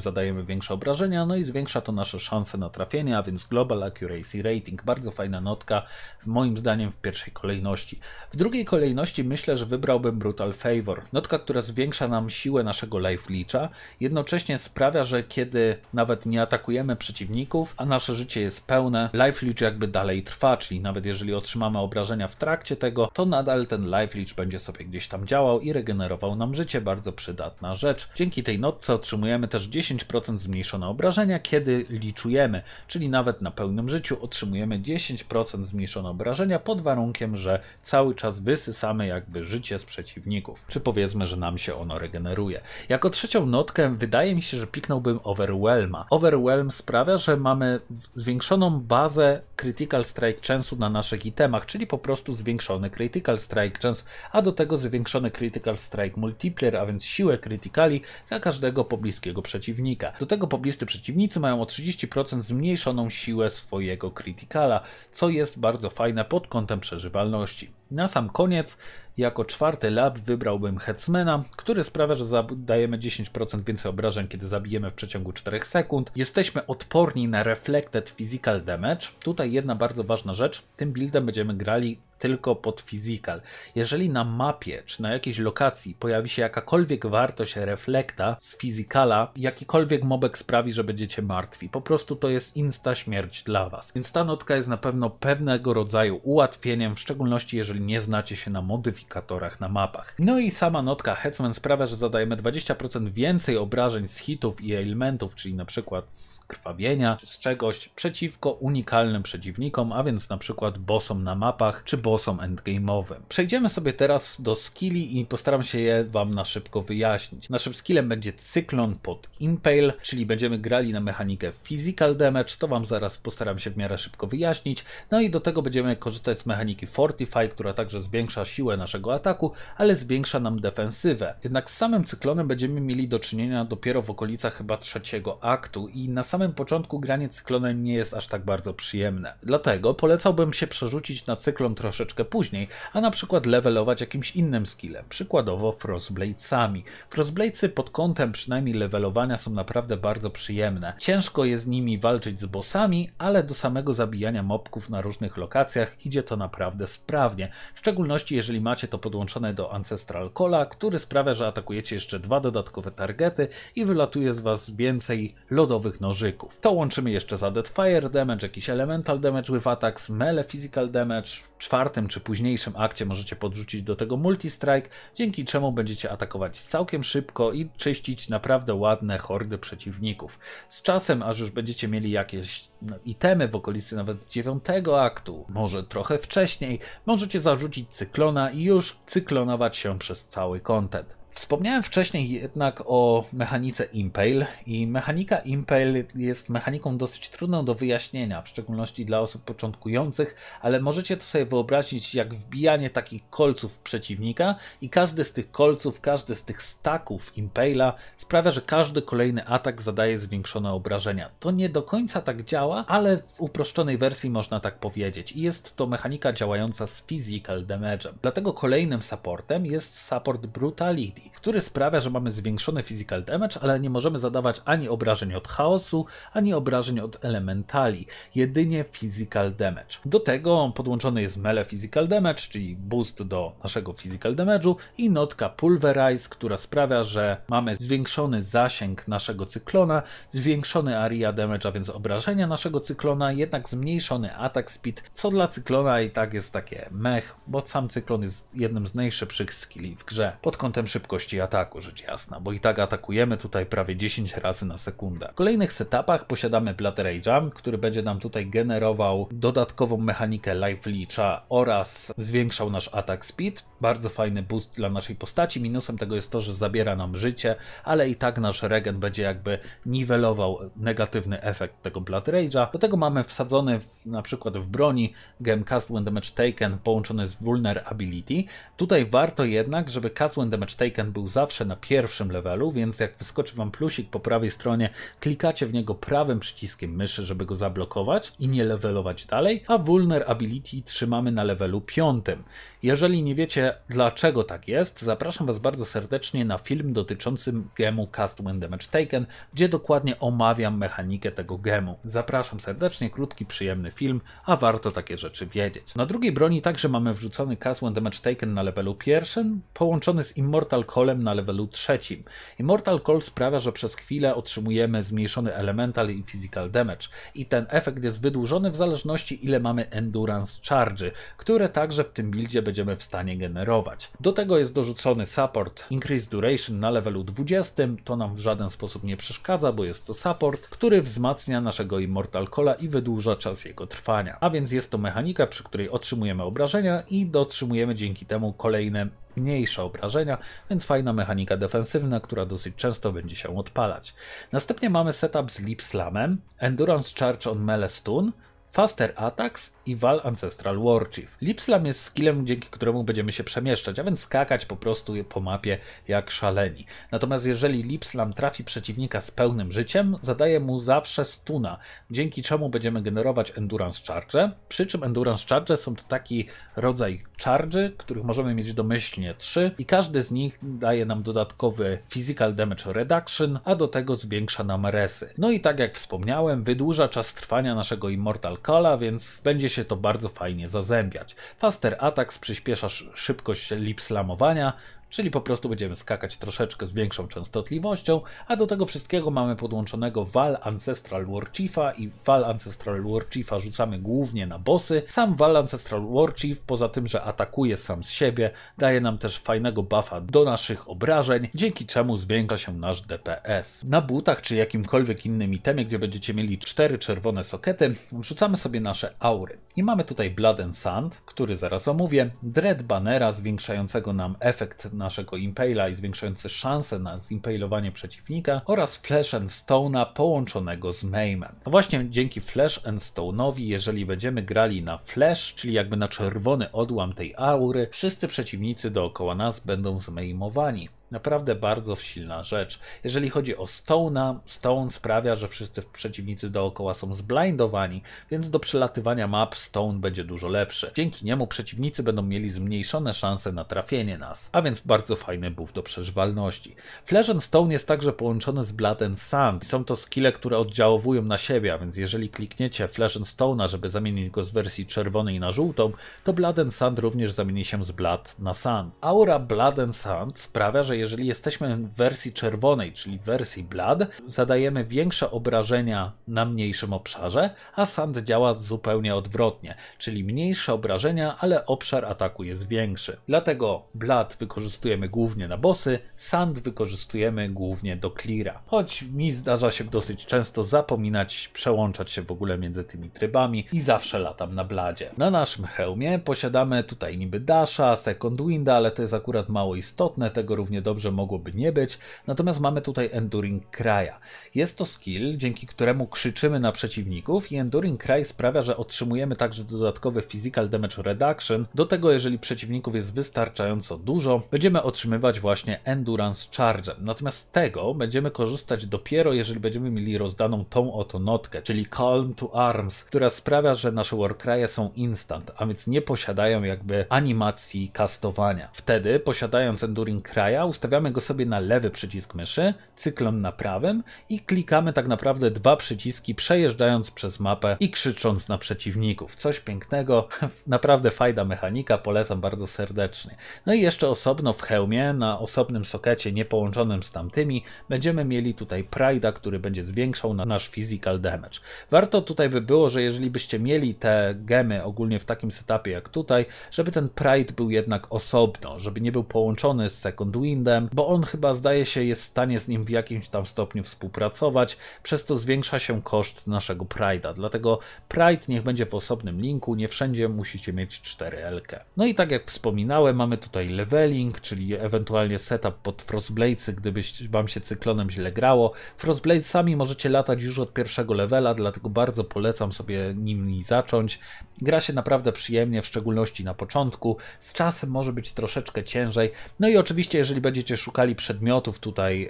zadajemy większe obrażenia, no i zwiększa to nasze szanse na trafienie, a więc Global Accuracy Rating. Bardzo fajna notka, moim zdaniem w pierwszej kolejności. W drugiej kolejności myślę, że wybrałbym Brutal Favor. Notka, która zwiększa nam siłę naszego life leecha, jednocześnie sprawia, że kiedy nawet nie atakujemy przeciwników, a nasze życie jest pełne, life leech jakby dalej trwa, czyli nawet jeżeli otrzymamy obrażenia w trakcie tego, to nadal ten life leech będzie sobie gdzieś tam działał i regenerował nam życie, bardzo przydatna rzecz. Dzięki tej notce otrzymujemy też 10% zmniejszone obrażenia, kiedy liczujemy, czyli nawet na pełnym życiu otrzymujemy 10% zmniejszone obrażenia pod warunkiem, że cały czas wysysamy jakby życie z przeciwników, czy powiedzmy, że nam się ono regeneruje. Jako trzecią notkę wydaje mi się, że piknąłbym Overwhelma. Overwhelm sprawia, że mamy zwiększoną bazę Critical Strike Chance'u na naszych itemach, czyli po prostu zwiększony Critical Critical Strike Chance, a do tego zwiększony Critical Strike Multiplier, a więc siłę krytykali za każdego pobliskiego przeciwnika. Do tego pobliscy przeciwnicy mają o 30% zmniejszoną siłę swojego krytykala, co jest bardzo fajne pod kątem przeżywalności. Na sam koniec, jako czwarty lab wybrałbym Hetzmana, który sprawia, że zadajemy 10% więcej obrażeń, kiedy zabijemy w przeciągu 4 sekund. Jesteśmy odporni na Reflected Physical Damage. Tutaj jedna bardzo ważna rzecz, tym buildem będziemy grali tylko pod fizikal. Jeżeli na mapie czy na jakiejś lokacji pojawi się jakakolwiek wartość reflekta z fizikala, jakikolwiek mobek sprawi, że będziecie martwi. Po prostu to jest insta śmierć dla was. Więc ta notka jest na pewno pewnego rodzaju ułatwieniem, w szczególności jeżeli nie znacie się na modyfikatorach na mapach. No i sama notka Headsman sprawia, że zadajemy 20% więcej obrażeń z hitów i ailmentów, czyli na przykład z krwawienia z czegoś przeciwko unikalnym przeciwnikom, a więc na przykład bossom na mapach czy bossom endgame'owym. Przejdziemy sobie teraz do skilli i postaram się je Wam na szybko wyjaśnić. Naszym skillem będzie cyklon pod impale, czyli będziemy grali na mechanikę physical damage, to Wam zaraz postaram się w miarę szybko wyjaśnić. No i do tego będziemy korzystać z mechaniki fortify, która także zwiększa siłę naszego ataku, ale zwiększa nam defensywę. Jednak z samym cyklonem będziemy mieli do czynienia dopiero w okolicach chyba trzeciego aktu i na samym samym początku granie z nie jest aż tak bardzo przyjemne. Dlatego polecałbym się przerzucić na cyklon troszeczkę później, a na przykład levelować jakimś innym skillem, przykładowo Frostbladesami. Frostbladesy pod kątem przynajmniej levelowania są naprawdę bardzo przyjemne. Ciężko jest z nimi walczyć z bossami, ale do samego zabijania mobków na różnych lokacjach idzie to naprawdę sprawnie. W szczególności jeżeli macie to podłączone do Ancestral Cola, który sprawia, że atakujecie jeszcze dwa dodatkowe targety i wylatuje z was więcej lodowych noży to łączymy jeszcze za Deadfire Damage, jakiś Elemental Damage with Attacks, Melee Physical Damage. W czwartym czy późniejszym akcie możecie podrzucić do tego Multistrike, dzięki czemu będziecie atakować całkiem szybko i czyścić naprawdę ładne hordy przeciwników. Z czasem, aż już będziecie mieli jakieś no, itemy w okolicy nawet dziewiątego aktu, może trochę wcześniej, możecie zarzucić cyklona i już cyklonować się przez cały content. Wspomniałem wcześniej jednak o mechanice Impale i mechanika Impale jest mechaniką dosyć trudną do wyjaśnienia, w szczególności dla osób początkujących, ale możecie to sobie wyobrazić jak wbijanie takich kolców w przeciwnika i każdy z tych kolców, każdy z tych staków Impala sprawia, że każdy kolejny atak zadaje zwiększone obrażenia. To nie do końca tak działa, ale w uproszczonej wersji można tak powiedzieć i jest to mechanika działająca z physical damage'em. Dlatego kolejnym supportem jest support Brutality który sprawia, że mamy zwiększony physical damage, ale nie możemy zadawać ani obrażeń od chaosu, ani obrażeń od elementali, jedynie physical damage. Do tego podłączony jest melee physical damage, czyli boost do naszego physical damage'u i notka pulverize, która sprawia, że mamy zwiększony zasięg naszego cyklona, zwiększony area damage, a więc obrażenia naszego cyklona, jednak zmniejszony attack speed, co dla cyklona i tak jest takie mech, bo sam cyklon jest jednym z najszybszych skilli w grze pod kątem szybkości prędkości ataku, rzecz jasna, bo i tak atakujemy tutaj prawie 10 razy na sekundę. W kolejnych setupach posiadamy Blood Rage'a, który będzie nam tutaj generował dodatkową mechanikę Life Leech'a oraz zwiększał nasz atak speed, bardzo fajny boost dla naszej postaci. Minusem tego jest to, że zabiera nam życie, ale i tak nasz regen będzie jakby niwelował negatywny efekt tego Blood Rage'a. Do tego mamy wsadzony w, na przykład w broni gem Cast When Damage Taken połączony z Vulnerability. Tutaj warto jednak, żeby Cast When Damage Taken był zawsze na pierwszym levelu, więc jak wyskoczy Wam plusik po prawej stronie, klikacie w niego prawym przyciskiem myszy, żeby go zablokować i nie levelować dalej, a Vulnerability trzymamy na levelu piątym. Jeżeli nie wiecie dlaczego tak jest, zapraszam Was bardzo serdecznie na film dotyczący gemu Cast When Damage Taken, gdzie dokładnie omawiam mechanikę tego gemu. Zapraszam serdecznie, krótki, przyjemny film, a warto takie rzeczy wiedzieć. Na drugiej broni także mamy wrzucony Cast When Damage Taken na levelu pierwszym, połączony z Immortal Callem na levelu trzecim. Immortal Call sprawia, że przez chwilę otrzymujemy zmniejszony elemental i physical damage i ten efekt jest wydłużony w zależności ile mamy endurance charge, które także w tym buildzie będziemy w stanie generować do tego jest dorzucony support Increase Duration na levelu 20, to nam w żaden sposób nie przeszkadza, bo jest to support, który wzmacnia naszego Immortal Cola i wydłuża czas jego trwania. A więc jest to mechanika, przy której otrzymujemy obrażenia i dotrzymujemy dzięki temu kolejne mniejsze obrażenia, więc fajna mechanika defensywna, która dosyć często będzie się odpalać. Następnie mamy setup z Lip Slamem, Endurance Charge on Melee Stun, Faster Attacks i Val Ancestral Warchief. Lipslam jest skillem, dzięki któremu będziemy się przemieszczać, a więc skakać po prostu po mapie jak szaleni. Natomiast jeżeli Lipslam trafi przeciwnika z pełnym życiem, zadaje mu zawsze stuna, dzięki czemu będziemy generować Endurance Charge, przy czym Endurance Charge są to taki rodzaj charge, których możemy mieć domyślnie 3 i każdy z nich daje nam dodatkowy Physical Damage Reduction, a do tego zwiększa nam resy. No i tak jak wspomniałem, wydłuża czas trwania naszego Immortal Alcala, więc będzie się to bardzo fajnie zazębiać. Faster Attacks przyspiesza szybkość lip slamowania, Czyli po prostu będziemy skakać troszeczkę z większą częstotliwością, a do tego wszystkiego mamy podłączonego Val Ancestral Warchiefa i Val Ancestral Warchiefa rzucamy głównie na bossy. Sam Val Ancestral Warchief, poza tym, że atakuje sam z siebie, daje nam też fajnego buffa do naszych obrażeń, dzięki czemu zwiększa się nasz DPS. Na butach czy jakimkolwiek innym itemie, gdzie będziecie mieli cztery czerwone sokety, wrzucamy sobie nasze aury. I mamy tutaj Blood and Sand, który zaraz omówię, Dread Bannera zwiększającego nam efekt naszego Impala i zwiększający szanse na zimpalowanie przeciwnika oraz Flash and Stone'a połączonego z Maimem. No właśnie dzięki Flash and Stone'owi, jeżeli będziemy grali na Flash, czyli jakby na czerwony odłam tej aury, wszyscy przeciwnicy dookoła nas będą zmejmowani. Naprawdę bardzo silna rzecz. Jeżeli chodzi o Stone'a, Stone sprawia, że wszyscy przeciwnicy dookoła są zblindowani, więc do przelatywania map Stone będzie dużo lepszy. Dzięki niemu przeciwnicy będą mieli zmniejszone szanse na trafienie nas, a więc bardzo fajny buff do przeżywalności. Flash and Stone jest także połączony z Blood and sand, Są to skille, które oddziałowują na siebie, a więc jeżeli klikniecie Flash and Stone'a, żeby zamienić go z wersji czerwonej na żółtą, to Blood and sand również zamieni się z Blood na Sun. Aura Blood and sand sprawia, że jeżeli jesteśmy w wersji czerwonej, czyli w wersji blad, zadajemy większe obrażenia na mniejszym obszarze, a sand działa zupełnie odwrotnie, czyli mniejsze obrażenia, ale obszar ataku jest większy. Dlatego blad wykorzystujemy głównie na bossy, sand wykorzystujemy głównie do cleara. Choć mi zdarza się dosyć często zapominać przełączać się w ogóle między tymi trybami i zawsze latam na bladzie. Na naszym hełmie posiadamy tutaj niby dasha, second winda, ale to jest akurat mało istotne, tego równie dobrze mogłoby nie być, natomiast mamy tutaj Enduring Kraja. Jest to skill, dzięki któremu krzyczymy na przeciwników i Enduring Kraj sprawia, że otrzymujemy także dodatkowy Physical Damage Reduction. Do tego, jeżeli przeciwników jest wystarczająco dużo, będziemy otrzymywać właśnie Endurance Charge. Natomiast z tego będziemy korzystać dopiero, jeżeli będziemy mieli rozdaną tą oto notkę, czyli Calm to Arms, która sprawia, że nasze Warcry'e są instant, a więc nie posiadają jakby animacji kastowania. Wtedy, posiadając Enduring Kraja, ustawiamy go sobie na lewy przycisk myszy, cyklon na prawym i klikamy tak naprawdę dwa przyciski, przejeżdżając przez mapę i krzycząc na przeciwników. Coś pięknego, naprawdę fajna mechanika, polecam bardzo serdecznie. No i jeszcze osobno w hełmie, na osobnym sokecie, niepołączonym z tamtymi, będziemy mieli tutaj Pride'a, który będzie zwiększał nasz physical damage. Warto tutaj by było, że jeżeli byście mieli te gemy ogólnie w takim setupie jak tutaj, żeby ten Pride był jednak osobno, żeby nie był połączony z Second Wind bo on chyba zdaje się jest w stanie z nim w jakimś tam stopniu współpracować, przez co zwiększa się koszt naszego Pride'a. Dlatego Pride niech będzie w osobnym linku, nie wszędzie musicie mieć 4 lk No i tak jak wspominałem, mamy tutaj leveling, czyli ewentualnie setup pod Frostbladesy, gdyby wam się cyklonem źle grało. sami możecie latać już od pierwszego levela, dlatego bardzo polecam sobie nimi zacząć. Gra się naprawdę przyjemnie, w szczególności na początku. Z czasem może być troszeczkę ciężej. No i oczywiście, jeżeli będzie będziecie szukali przedmiotów tutaj e,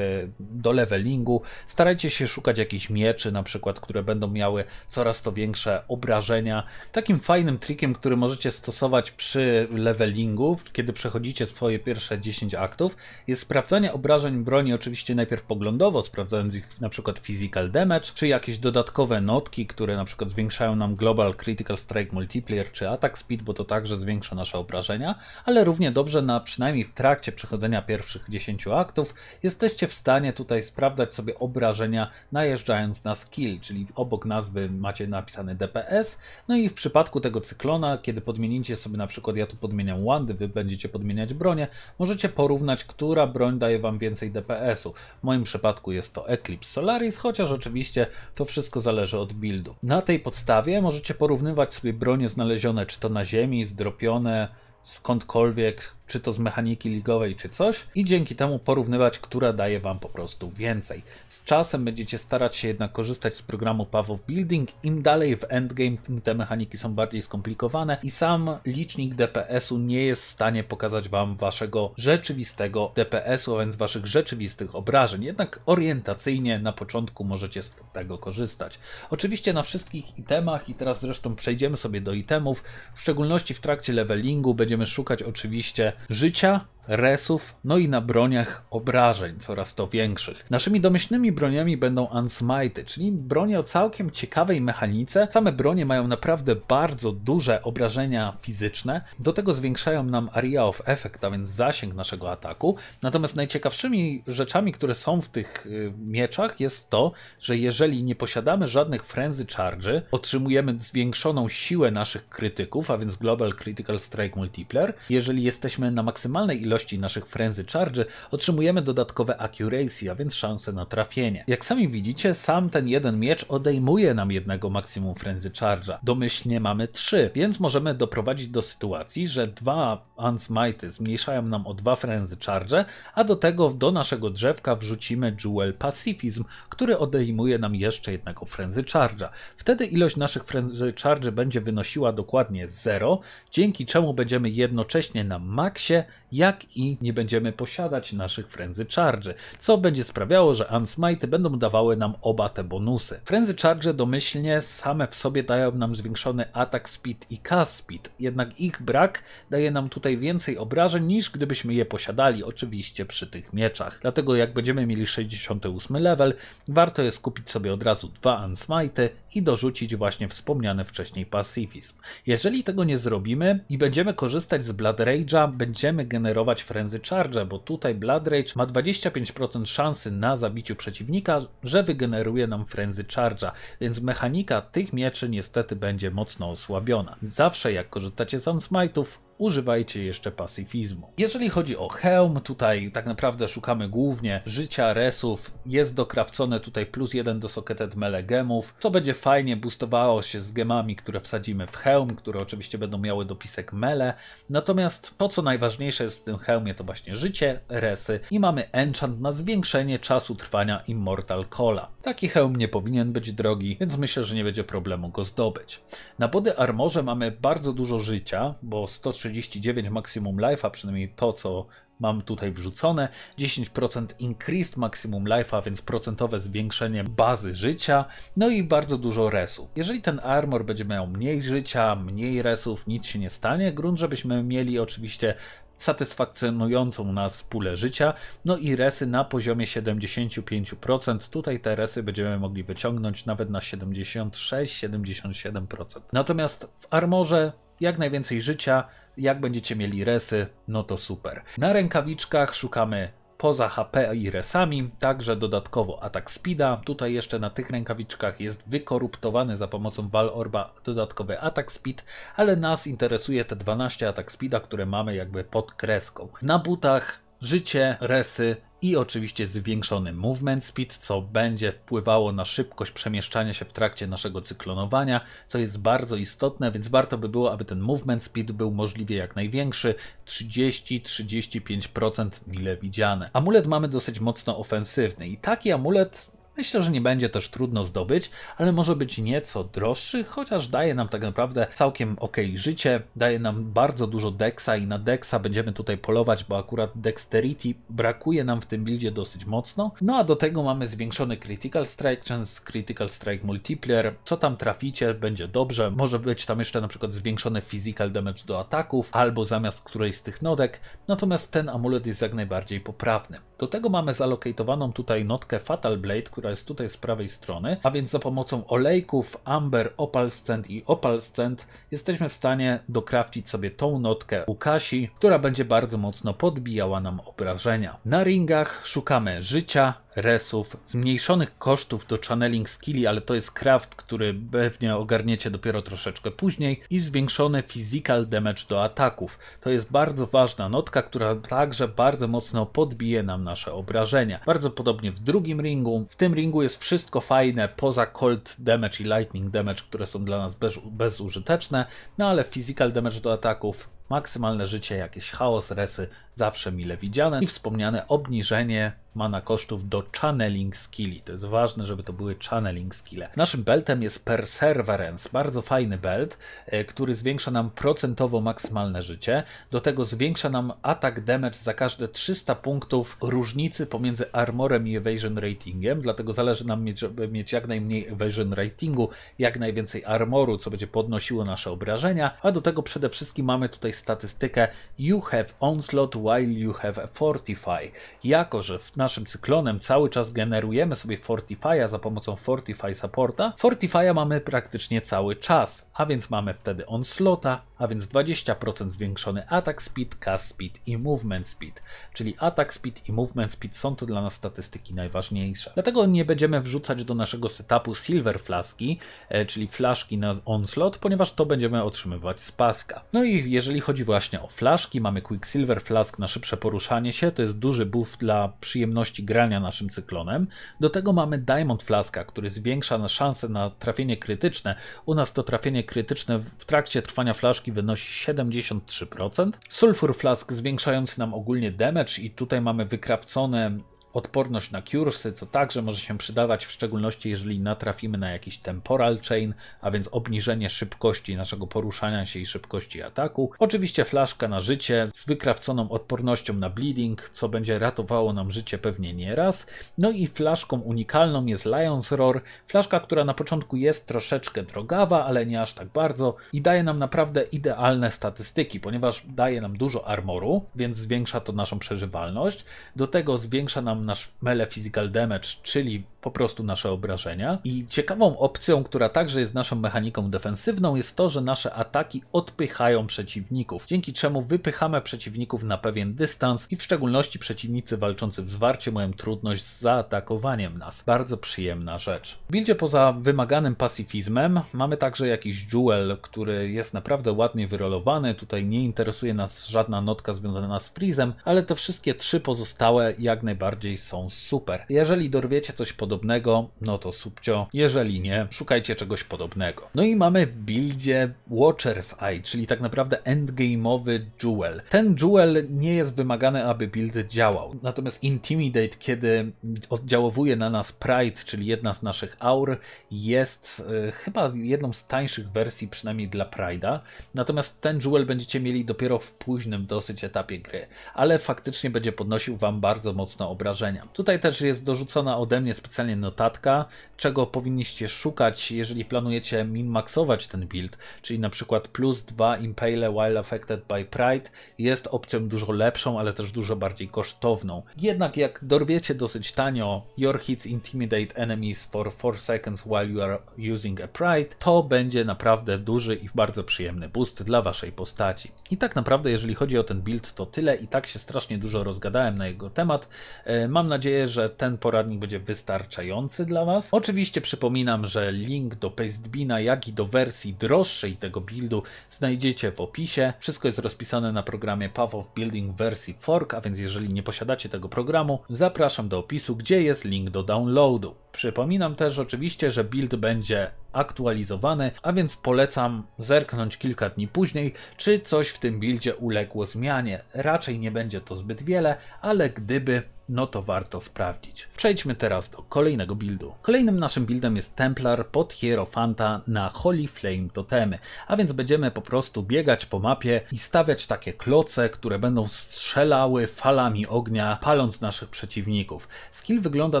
do levelingu, starajcie się szukać jakichś mieczy na przykład, które będą miały coraz to większe obrażenia. Takim fajnym trikiem, który możecie stosować przy levelingu, kiedy przechodzicie swoje pierwsze 10 aktów, jest sprawdzanie obrażeń broni oczywiście najpierw poglądowo, sprawdzając ich na przykład physical damage, czy jakieś dodatkowe notki, które na przykład zwiększają nam global critical strike multiplier czy attack speed, bo to także zwiększa nasze obrażenia, ale równie dobrze na przynajmniej w trakcie przechodzenia pierwszych pierwszych 10 aktów, jesteście w stanie tutaj sprawdzać sobie obrażenia najeżdżając na skill, czyli obok nazwy macie napisane DPS, no i w przypadku tego cyklona, kiedy podmienicie sobie na przykład, ja tu podmieniam łandy, wy będziecie podmieniać bronię, możecie porównać, która broń daje wam więcej DPS-u. W moim przypadku jest to Eclipse Solaris, chociaż oczywiście to wszystko zależy od buildu. Na tej podstawie możecie porównywać sobie bronie znalezione, czy to na ziemi, zdropione, skądkolwiek, czy to z mechaniki ligowej, czy coś, i dzięki temu porównywać, która daje Wam po prostu więcej. Z czasem będziecie starać się jednak korzystać z programu of Building. Im dalej w endgame, tym te mechaniki są bardziej skomplikowane i sam licznik DPS-u nie jest w stanie pokazać Wam Waszego rzeczywistego DPS-u, a więc Waszych rzeczywistych obrażeń. Jednak orientacyjnie na początku możecie z tego korzystać. Oczywiście na wszystkich itemach, i teraz zresztą przejdziemy sobie do itemów, w szczególności w trakcie levelingu będziemy szukać oczywiście życia resów, no i na broniach obrażeń, coraz to większych. Naszymi domyślnymi broniami będą Unsmite, czyli bronie o całkiem ciekawej mechanice. Same bronie mają naprawdę bardzo duże obrażenia fizyczne, do tego zwiększają nam area of effect, a więc zasięg naszego ataku. Natomiast najciekawszymi rzeczami, które są w tych y, mieczach jest to, że jeżeli nie posiadamy żadnych frenzy charge, otrzymujemy zwiększoną siłę naszych krytyków, a więc global critical strike multiplier. Jeżeli jesteśmy na maksymalnej ilości ilości naszych frenzy charge otrzymujemy dodatkowe accuracy, a więc szanse na trafienie. Jak sami widzicie, sam ten jeden miecz odejmuje nam jednego maksimum frenzy charge'a. Domyślnie mamy trzy, więc możemy doprowadzić do sytuacji, że dwa Unsmite y zmniejszają nam o dwa frenzy charge, a do tego do naszego drzewka wrzucimy Jewel Pacifism, który odejmuje nam jeszcze jednego frenzy charge'a. Wtedy ilość naszych frenzy charge będzie wynosiła dokładnie 0, dzięki czemu będziemy jednocześnie na maksie, jak tak i nie będziemy posiadać naszych Frenzy Charge, co będzie sprawiało, że Unsmite będą dawały nam oba te bonusy. Frenzy Charge domyślnie same w sobie dają nam zwiększony atak speed i cast speed, jednak ich brak daje nam tutaj więcej obrażeń niż gdybyśmy je posiadali, oczywiście przy tych mieczach. Dlatego jak będziemy mieli 68 level, warto jest kupić sobie od razu dwa Unsmite i dorzucić właśnie wspomniany wcześniej pacyfizm. Jeżeli tego nie zrobimy i będziemy korzystać z Blood Rage'a, będziemy generować Frenzy Charge'a, bo tutaj Blood Rage ma 25% szansy na zabiciu przeciwnika, że wygeneruje nam Frenzy Charge'a, więc mechanika tych mieczy niestety będzie mocno osłabiona. Zawsze jak korzystacie z Unsmite'ów, używajcie jeszcze pasyfizmu. Jeżeli chodzi o hełm, tutaj tak naprawdę szukamy głównie życia, resów, jest dokrawcone tutaj plus jeden do socketed mele gemów, co będzie fajnie boostowało się z gemami, które wsadzimy w hełm, które oczywiście będą miały dopisek mele, natomiast to co najważniejsze jest w tym hełmie to właśnie życie, resy i mamy enchant na zwiększenie czasu trwania Immortal Cola. Taki hełm nie powinien być drogi, więc myślę, że nie będzie problemu go zdobyć. Na body armorze mamy bardzo dużo życia, bo 130 139 maksimum a przynajmniej to, co mam tutaj wrzucone. 10% increased maksimum a więc procentowe zwiększenie bazy życia. No i bardzo dużo resów. Jeżeli ten armor będzie miał mniej życia, mniej resów, nic się nie stanie. Grunt, żebyśmy mieli oczywiście satysfakcjonującą nas pulę życia, no i resy na poziomie 75%. Tutaj te resy będziemy mogli wyciągnąć nawet na 76-77%. Natomiast w armorze jak najwięcej życia, jak będziecie mieli resy, no to super. Na rękawiczkach szukamy poza HP i resami, także dodatkowo atak speeda. Tutaj jeszcze na tych rękawiczkach jest wykoruptowany za pomocą Valorba dodatkowy atak speed, ale nas interesuje te 12 atak speeda, które mamy jakby pod kreską. Na butach życie, resy i oczywiście zwiększony movement speed, co będzie wpływało na szybkość przemieszczania się w trakcie naszego cyklonowania, co jest bardzo istotne, więc warto by było, aby ten movement speed był możliwie jak największy 30-35% mile widziane. Amulet mamy dosyć mocno ofensywny i taki amulet Myślę, że nie będzie też trudno zdobyć, ale może być nieco droższy, chociaż daje nam tak naprawdę całkiem ok życie, daje nam bardzo dużo deksa i na deksa będziemy tutaj polować, bo akurat dexterity brakuje nam w tym buildzie dosyć mocno. No a do tego mamy zwiększony critical strike chance, critical strike multiplier, co tam traficie będzie dobrze, może być tam jeszcze na przykład zwiększony physical damage do ataków albo zamiast którejś z tych nodek, natomiast ten amulet jest jak najbardziej poprawny. Do tego mamy zalokowaną tutaj notkę Fatal Blade, która jest tutaj z prawej strony, a więc za pomocą olejków Amber, Opalscent i Opalscent jesteśmy w stanie dokrafcić sobie tą notkę Ukasi, która będzie bardzo mocno podbijała nam obrażenia. Na ringach szukamy życia, resów, zmniejszonych kosztów do channeling skilli, ale to jest craft, który pewnie ogarniecie dopiero troszeczkę później i zwiększony physical damage do ataków. To jest bardzo ważna notka, która także bardzo mocno podbije nam nasze obrażenia. Bardzo podobnie w drugim ringu. W tym ringu jest wszystko fajne poza cold damage i lightning damage, które są dla nas bez, bezużyteczne, no ale physical damage do ataków maksymalne życie, jakieś chaos, resy, zawsze mile widziane i wspomniane obniżenie mana kosztów do channeling skilli. To jest ważne, żeby to były channeling skille. Naszym beltem jest Perseverance, bardzo fajny belt, e, który zwiększa nam procentowo maksymalne życie. Do tego zwiększa nam atak damage za każde 300 punktów różnicy pomiędzy armorem i evasion ratingiem, dlatego zależy nam mieć, żeby mieć jak najmniej evasion ratingu, jak najwięcej armoru, co będzie podnosiło nasze obrażenia, a do tego przede wszystkim mamy tutaj statystykę You have onslaught while you have a fortify. Jako, że w naszym cyklonem cały czas generujemy sobie fortify'a za pomocą fortify supporta, fortify'a mamy praktycznie cały czas, a więc mamy wtedy onslota, a więc 20% zwiększony attack speed, cast speed i movement speed. Czyli attack speed i movement speed są to dla nas statystyki najważniejsze. Dlatego nie będziemy wrzucać do naszego setupu silver flaski, e, czyli flaszki na onslaught, ponieważ to będziemy otrzymywać z paska. No i jeżeli chodzi właśnie o flaszki, mamy quicksilver flask na szybsze poruszanie się, to jest duży buff dla przyjemności grania naszym cyklonem. Do tego mamy diamond flaska, który zwiększa szanse na trafienie krytyczne. U nas to trafienie krytyczne w trakcie trwania flaszki wynosi 73%. Sulfur Flask zwiększający nam ogólnie damage i tutaj mamy wykrawcone odporność na cursy, co także może się przydawać, w szczególności jeżeli natrafimy na jakiś temporal chain, a więc obniżenie szybkości naszego poruszania się i szybkości ataku. Oczywiście flaszka na życie z wykrawconą odpornością na bleeding, co będzie ratowało nam życie pewnie nieraz. No i flaszką unikalną jest Lion's Roar, flaszka, która na początku jest troszeczkę drogawa, ale nie aż tak bardzo i daje nam naprawdę idealne statystyki, ponieważ daje nam dużo armoru, więc zwiększa to naszą przeżywalność. Do tego zwiększa nam nasz mele physical damage, czyli po prostu nasze obrażenia. I ciekawą opcją, która także jest naszą mechaniką defensywną, jest to, że nasze ataki odpychają przeciwników, dzięki czemu wypychamy przeciwników na pewien dystans i w szczególności przeciwnicy walczący w zwarcie mają trudność z zaatakowaniem nas. Bardzo przyjemna rzecz. W buildzie poza wymaganym pacyfizmem mamy także jakiś duel, który jest naprawdę ładnie wyrolowany. Tutaj nie interesuje nas żadna notka związana z Freezem, ale te wszystkie trzy pozostałe jak najbardziej są super. Jeżeli dorwiecie coś podobnego, podobnego, no to subcio. Jeżeli nie, szukajcie czegoś podobnego. No i mamy w buildzie Watcher's Eye, czyli tak naprawdę endgame'owy Jewel. Ten Jewel nie jest wymagany, aby build działał. Natomiast Intimidate, kiedy oddziałowuje na nas Pride, czyli jedna z naszych aur, jest e, chyba jedną z tańszych wersji, przynajmniej dla Pride'a. Natomiast ten Jewel będziecie mieli dopiero w późnym dosyć etapie gry, ale faktycznie będzie podnosił Wam bardzo mocno obrażenia. Tutaj też jest dorzucona ode mnie specjalna specjalnie notatka, czego powinniście szukać, jeżeli planujecie min-maxować ten build, czyli na przykład plus 2 Impale while affected by Pride jest opcją dużo lepszą, ale też dużo bardziej kosztowną. Jednak jak dorwiecie dosyć tanio Your Hits Intimidate Enemies for 4 seconds while you are using a Pride, to będzie naprawdę duży i bardzo przyjemny boost dla waszej postaci. I tak naprawdę jeżeli chodzi o ten build to tyle i tak się strasznie dużo rozgadałem na jego temat. E, mam nadzieję, że ten poradnik będzie wystarczający wystarczający dla Was. Oczywiście przypominam, że link do Pastebina, jak i do wersji droższej tego buildu znajdziecie w opisie. Wszystko jest rozpisane na programie Path of Building wersji fork, a więc jeżeli nie posiadacie tego programu, zapraszam do opisu, gdzie jest link do downloadu. Przypominam też oczywiście, że build będzie aktualizowany, a więc polecam zerknąć kilka dni później, czy coś w tym buildzie uległo zmianie. Raczej nie będzie to zbyt wiele, ale gdyby no to warto sprawdzić. Przejdźmy teraz do kolejnego buildu. Kolejnym naszym buildem jest Templar pod Hierofanta na Holy Flame Totemy, a więc będziemy po prostu biegać po mapie i stawiać takie kloce, które będą strzelały falami ognia, paląc naszych przeciwników. Skill wygląda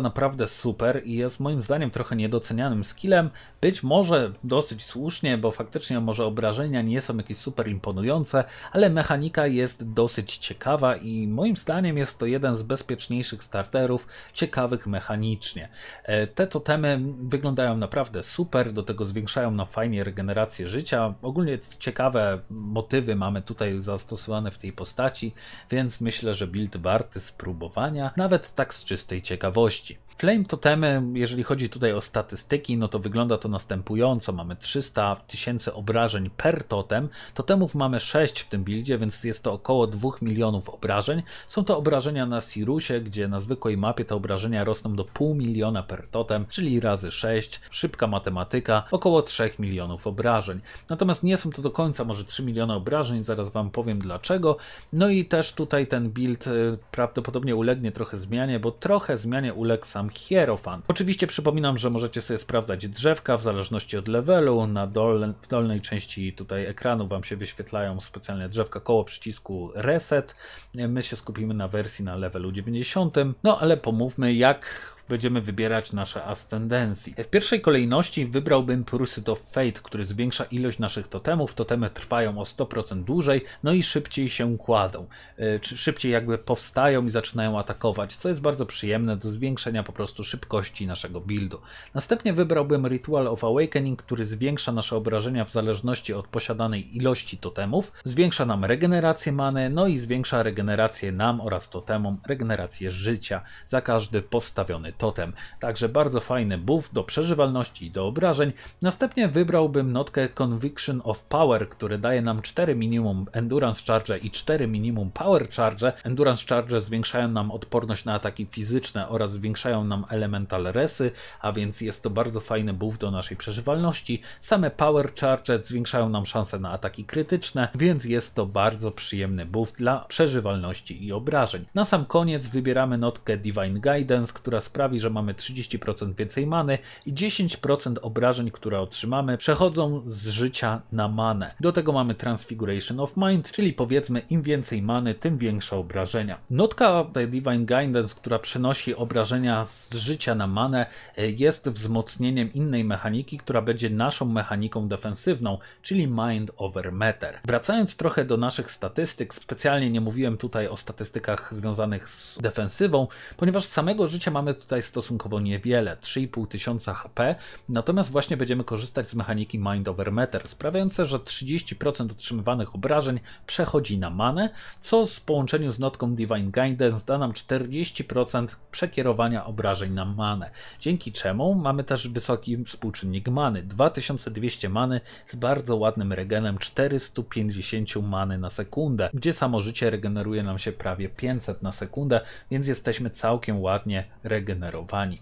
naprawdę super i jest moim zdaniem trochę niedocenianym skillem, być może dosyć słusznie, bo faktycznie może obrażenia nie są jakieś super imponujące, ale mechanika jest dosyć ciekawa i moim zdaniem jest to jeden z bezpiecznych najliczniejszych starterów, ciekawych mechanicznie. E, te totemy wyglądają naprawdę super, do tego zwiększają na fajnie regenerację życia. Ogólnie ciekawe motywy mamy tutaj zastosowane w tej postaci, więc myślę, że build warty spróbowania, nawet tak z czystej ciekawości. Flame totemy, jeżeli chodzi tutaj o statystyki, no to wygląda to następująco. Mamy 300 tysięcy obrażeń per totem. Totemów mamy 6 w tym bildzie, więc jest to około 2 milionów obrażeń. Są to obrażenia na Sirusie, gdzie na zwykłej mapie te obrażenia rosną do pół miliona per totem, czyli razy 6. Szybka matematyka, około 3 milionów obrażeń. Natomiast nie są to do końca może 3 miliony obrażeń, zaraz Wam powiem dlaczego. No i też tutaj ten build y, prawdopodobnie ulegnie trochę zmianie, bo trochę zmianie uległ sam sam hierofant. Oczywiście przypominam, że możecie sobie sprawdzać drzewka w zależności od levelu. Na w dolnej części tutaj ekranu Wam się wyświetlają specjalne drzewka koło przycisku reset. My się skupimy na wersji na levelu 90. No ale pomówmy jak będziemy wybierać nasze ascendencji. W pierwszej kolejności wybrałbym Pursuit of Fate, który zwiększa ilość naszych totemów. Totemy trwają o 100% dłużej, no i szybciej się kładą. E, szybciej jakby powstają i zaczynają atakować, co jest bardzo przyjemne do zwiększenia po prostu szybkości naszego buildu. Następnie wybrałbym Ritual of Awakening, który zwiększa nasze obrażenia w zależności od posiadanej ilości totemów, zwiększa nam regenerację many, no i zwiększa regenerację nam oraz totemom, regenerację życia za każdy postawiony totem. Także bardzo fajny buff do przeżywalności i do obrażeń. Następnie wybrałbym notkę Conviction of Power, który daje nam 4 minimum Endurance Charge i 4 minimum Power Charge. Endurance Charge zwiększają nam odporność na ataki fizyczne oraz zwiększają nam elemental resy, a więc jest to bardzo fajny buff do naszej przeżywalności. Same Power Charge zwiększają nam szanse na ataki krytyczne, więc jest to bardzo przyjemny buff dla przeżywalności i obrażeń. Na sam koniec wybieramy notkę Divine Guidance, która sprawia sprawi, że mamy 30% więcej many i 10% obrażeń, które otrzymamy, przechodzą z życia na manę. Do tego mamy Transfiguration of Mind, czyli powiedzmy im więcej many, tym większe obrażenia. Notka Divine Guidance, która przynosi obrażenia z życia na manę, e, jest wzmocnieniem innej mechaniki, która będzie naszą mechaniką defensywną, czyli Mind Over Matter. Wracając trochę do naszych statystyk, specjalnie nie mówiłem tutaj o statystykach związanych z defensywą, ponieważ z samego życia mamy tutaj tutaj stosunkowo niewiele, 3,5 tysiąca HP, natomiast właśnie będziemy korzystać z mechaniki Mind over Matter, sprawiające, że 30% otrzymywanych obrażeń przechodzi na manę, co w połączeniu z notką Divine Guidance da nam 40% przekierowania obrażeń na manę, dzięki czemu mamy też wysoki współczynnik many, 2200 many z bardzo ładnym regenem 450 many na sekundę, gdzie samo życie regeneruje nam się prawie 500 na sekundę, więc jesteśmy całkiem ładnie regenerowani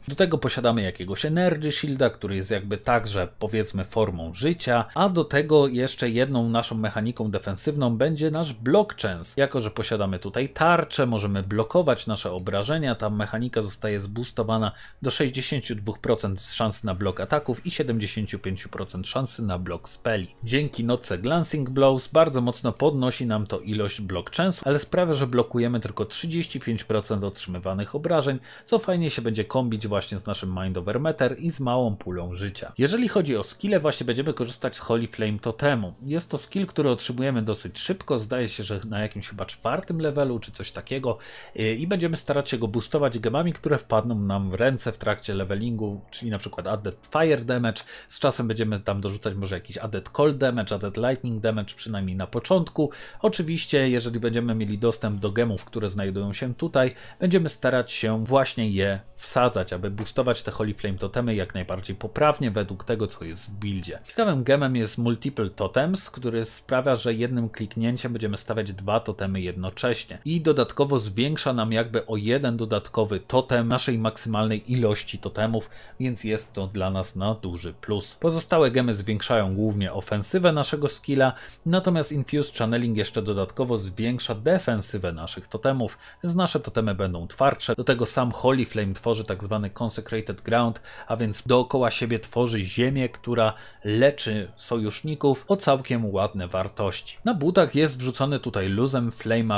do tego posiadamy jakiegoś Energy Shielda, który jest jakby także powiedzmy formą życia, a do tego jeszcze jedną naszą mechaniką defensywną będzie nasz block chance. Jako, że posiadamy tutaj tarczę, możemy blokować nasze obrażenia, ta mechanika zostaje zboostowana do 62% szans na blok ataków i 75% szansy na blok speli. Dzięki noce Glancing Blows bardzo mocno podnosi nam to ilość Block chance, ale sprawia, że blokujemy tylko 35% otrzymywanych obrażeń, co fajnie się będzie będzie kombić właśnie z naszym Mind Over Matter i z małą pulą życia. Jeżeli chodzi o skille, właśnie będziemy korzystać z Holy Flame Totemu. Jest to skill, który otrzymujemy dosyć szybko, zdaje się, że na jakimś chyba czwartym levelu czy coś takiego y, i będziemy starać się go boostować gemami, które wpadną nam w ręce w trakcie levelingu, czyli na przykład added fire damage, z czasem będziemy tam dorzucać może jakiś added cold damage, added lightning damage przynajmniej na początku. Oczywiście, jeżeli będziemy mieli dostęp do gemów, które znajdują się tutaj, będziemy starać się właśnie je wsadzać, aby boostować te Holy Flame totemy jak najbardziej poprawnie według tego, co jest w buildzie. Ciekawym gemem jest Multiple Totems, który sprawia, że jednym kliknięciem będziemy stawiać dwa totemy jednocześnie i dodatkowo zwiększa nam jakby o jeden dodatkowy totem naszej maksymalnej ilości totemów, więc jest to dla nas na duży plus. Pozostałe gemy zwiększają głównie ofensywę naszego skilla, natomiast Infused Channeling jeszcze dodatkowo zwiększa defensywę naszych totemów, więc nasze totemy będą twardsze, do tego sam Holy Flame tworzy tworzy tak zwany consecrated ground, a więc dookoła siebie tworzy ziemię, która leczy sojuszników o całkiem ładne wartości. Na butach jest wrzucony tutaj luzem Flame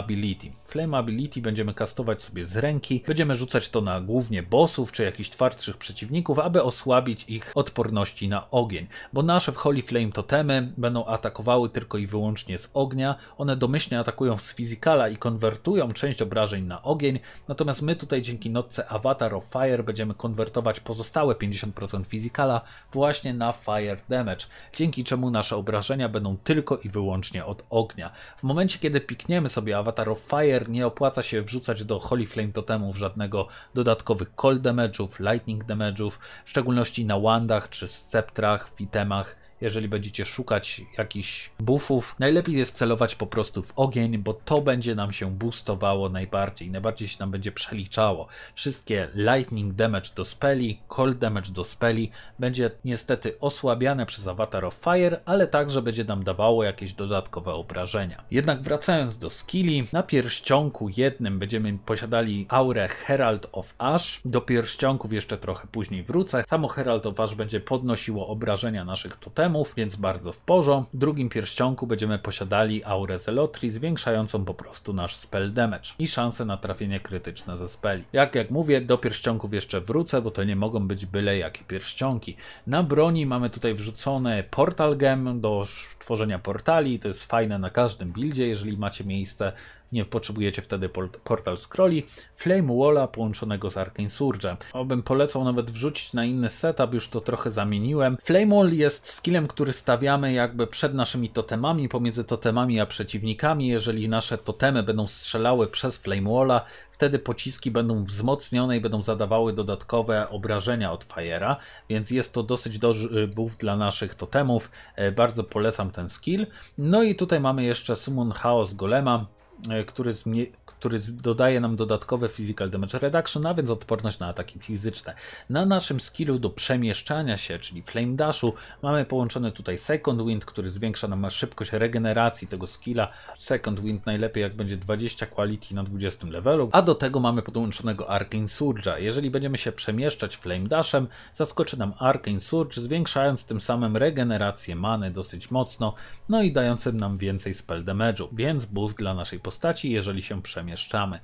ability będziemy kastować sobie z ręki, będziemy rzucać to na głównie bossów czy jakichś twardszych przeciwników, aby osłabić ich odporności na ogień, bo nasze w Holy Flame totemy będą atakowały tylko i wyłącznie z ognia, one domyślnie atakują z fizykala i konwertują część obrażeń na ogień, natomiast my tutaj dzięki notce Avatar Fire będziemy konwertować pozostałe 50% fizikala właśnie na Fire Damage, dzięki czemu nasze obrażenia będą tylko i wyłącznie od ognia. W momencie, kiedy pikniemy sobie Avatar of Fire, nie opłaca się wrzucać do Holy Flame totemów żadnego dodatkowych Cold Damage'ów, Lightning Damage'ów, w szczególności na wandach czy sceptrach, itemach jeżeli będziecie szukać jakichś buffów, najlepiej jest celować po prostu w ogień, bo to będzie nam się boostowało najbardziej, najbardziej się nam będzie przeliczało. Wszystkie lightning damage do speli, cold damage do speli będzie niestety osłabiane przez Avatar of Fire, ale także będzie nam dawało jakieś dodatkowe obrażenia. Jednak wracając do skilli, na pierścionku jednym będziemy posiadali aurę Herald of Ash, do pierścionków jeszcze trochę później wrócę. Samo Herald of Ash będzie podnosiło obrażenia naszych totemów, więc bardzo w porządku. W drugim pierścionku będziemy posiadali aurę Zelotri, zwiększającą po prostu nasz spell damage i szanse na trafienie krytyczne ze speli. Jak jak mówię, do pierścionków jeszcze wrócę, bo to nie mogą być byle jakie pierścionki. Na broni mamy tutaj wrzucone portal gem do tworzenia portali, to jest fajne na każdym buildzie, jeżeli macie miejsce nie potrzebujecie wtedy portal scrolli, Flame Walla połączonego z Arcane Surge. Obym polecał nawet wrzucić na inny setup, już to trochę zamieniłem. Flame Wall jest skillem, który stawiamy jakby przed naszymi totemami, pomiędzy totemami a przeciwnikami. Jeżeli nasze totemy będą strzelały przez Flame Walla, wtedy pociski będą wzmocnione i będą zadawały dodatkowe obrażenia od Fire'a, więc jest to dosyć duży buff dla naszych totemów. E, bardzo polecam ten skill. No i tutaj mamy jeszcze Summon Chaos Golema. E, który zmniej który dodaje nam dodatkowe physical damage reduction, a więc odporność na ataki fizyczne. Na naszym skillu do przemieszczania się, czyli flame dashu, mamy połączony tutaj second wind, który zwiększa nam szybkość regeneracji tego skilla. Second wind najlepiej jak będzie 20 quality na 20 levelu, a do tego mamy podłączonego arcane surge'a. Jeżeli będziemy się przemieszczać flame dashem, zaskoczy nam arcane surge, zwiększając tym samym regenerację many dosyć mocno, no i dającym nam więcej spell damage'u, więc boost dla naszej postaci, jeżeli się przemieszczamy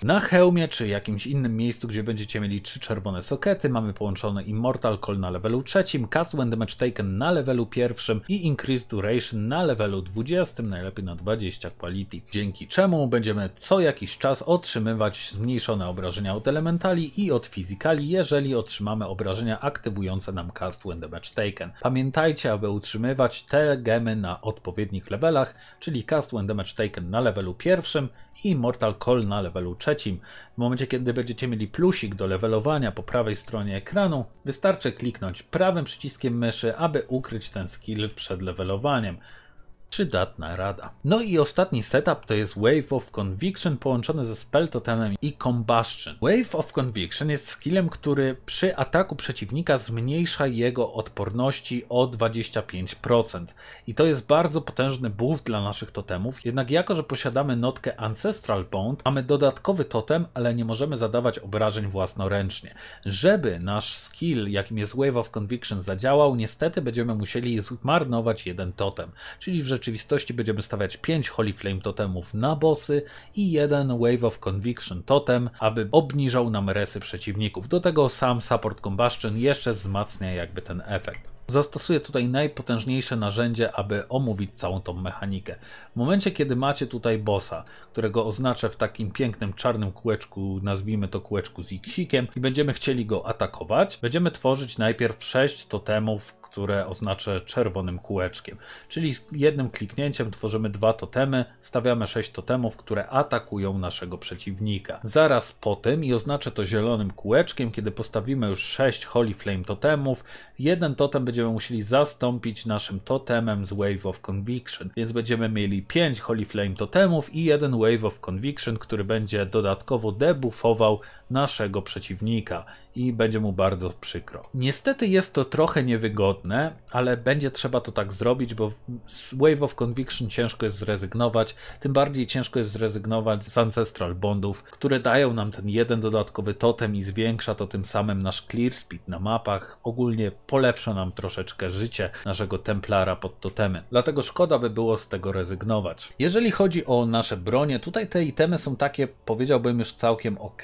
na hełmie czy jakimś innym miejscu, gdzie będziecie mieli trzy czerwone sokety, mamy połączony Immortal Call na levelu trzecim, Cast When Damage Taken na levelu pierwszym i Increase Duration na levelu 20, najlepiej na 20 quality, dzięki czemu będziemy co jakiś czas otrzymywać zmniejszone obrażenia od elementali i od fizykali, jeżeli otrzymamy obrażenia aktywujące nam Cast When Damage Taken. Pamiętajcie, aby utrzymywać te gemy na odpowiednich levelach, czyli Cast When Damage Taken na levelu pierwszym i Immortal Call na na levelu trzecim. W momencie, kiedy będziecie mieli plusik do levelowania po prawej stronie ekranu, wystarczy kliknąć prawym przyciskiem myszy, aby ukryć ten skill przed levelowaniem. Przydatna rada. No i ostatni setup to jest Wave of Conviction połączony ze Spell Totemem i Combustion. Wave of Conviction jest skillem, który przy ataku przeciwnika zmniejsza jego odporności o 25%. I to jest bardzo potężny buff dla naszych totemów, jednak jako, że posiadamy notkę Ancestral Bond, mamy dodatkowy totem, ale nie możemy zadawać obrażeń własnoręcznie. Żeby nasz skill, jakim jest Wave of Conviction zadziałał, niestety będziemy musieli zmarnować jeden totem, czyli w rzeczywistości będziemy stawiać 5 Holy Flame totemów na bossy i jeden Wave of Conviction totem, aby obniżał nam resy przeciwników. Do tego sam Support Combustion jeszcze wzmacnia jakby ten efekt. Zastosuję tutaj najpotężniejsze narzędzie, aby omówić całą tą mechanikę. W momencie, kiedy macie tutaj bossa, którego oznaczę w takim pięknym czarnym kółeczku, nazwijmy to kółeczku z iksikiem, i będziemy chcieli go atakować, będziemy tworzyć najpierw 6 totemów, które oznaczę czerwonym kółeczkiem. Czyli jednym kliknięciem tworzymy dwa totemy, stawiamy sześć totemów, które atakują naszego przeciwnika. Zaraz po tym i oznaczę to zielonym kółeczkiem, kiedy postawimy już sześć Holy Flame totemów, jeden totem będziemy musieli zastąpić naszym totemem z Wave of Conviction, więc będziemy mieli pięć Holy Flame totemów i jeden Wave of Conviction, który będzie dodatkowo debuffował naszego przeciwnika i będzie mu bardzo przykro. Niestety jest to trochę niewygodne, ale będzie trzeba to tak zrobić, bo z Wave of Conviction ciężko jest zrezygnować, tym bardziej ciężko jest zrezygnować z Ancestral Bondów, które dają nam ten jeden dodatkowy totem i zwiększa to tym samym nasz clear speed na mapach. Ogólnie polepsza nam troszeczkę życie naszego Templara pod totemy. Dlatego szkoda by było z tego rezygnować. Jeżeli chodzi o nasze bronie, tutaj te itemy są takie, powiedziałbym już całkiem ok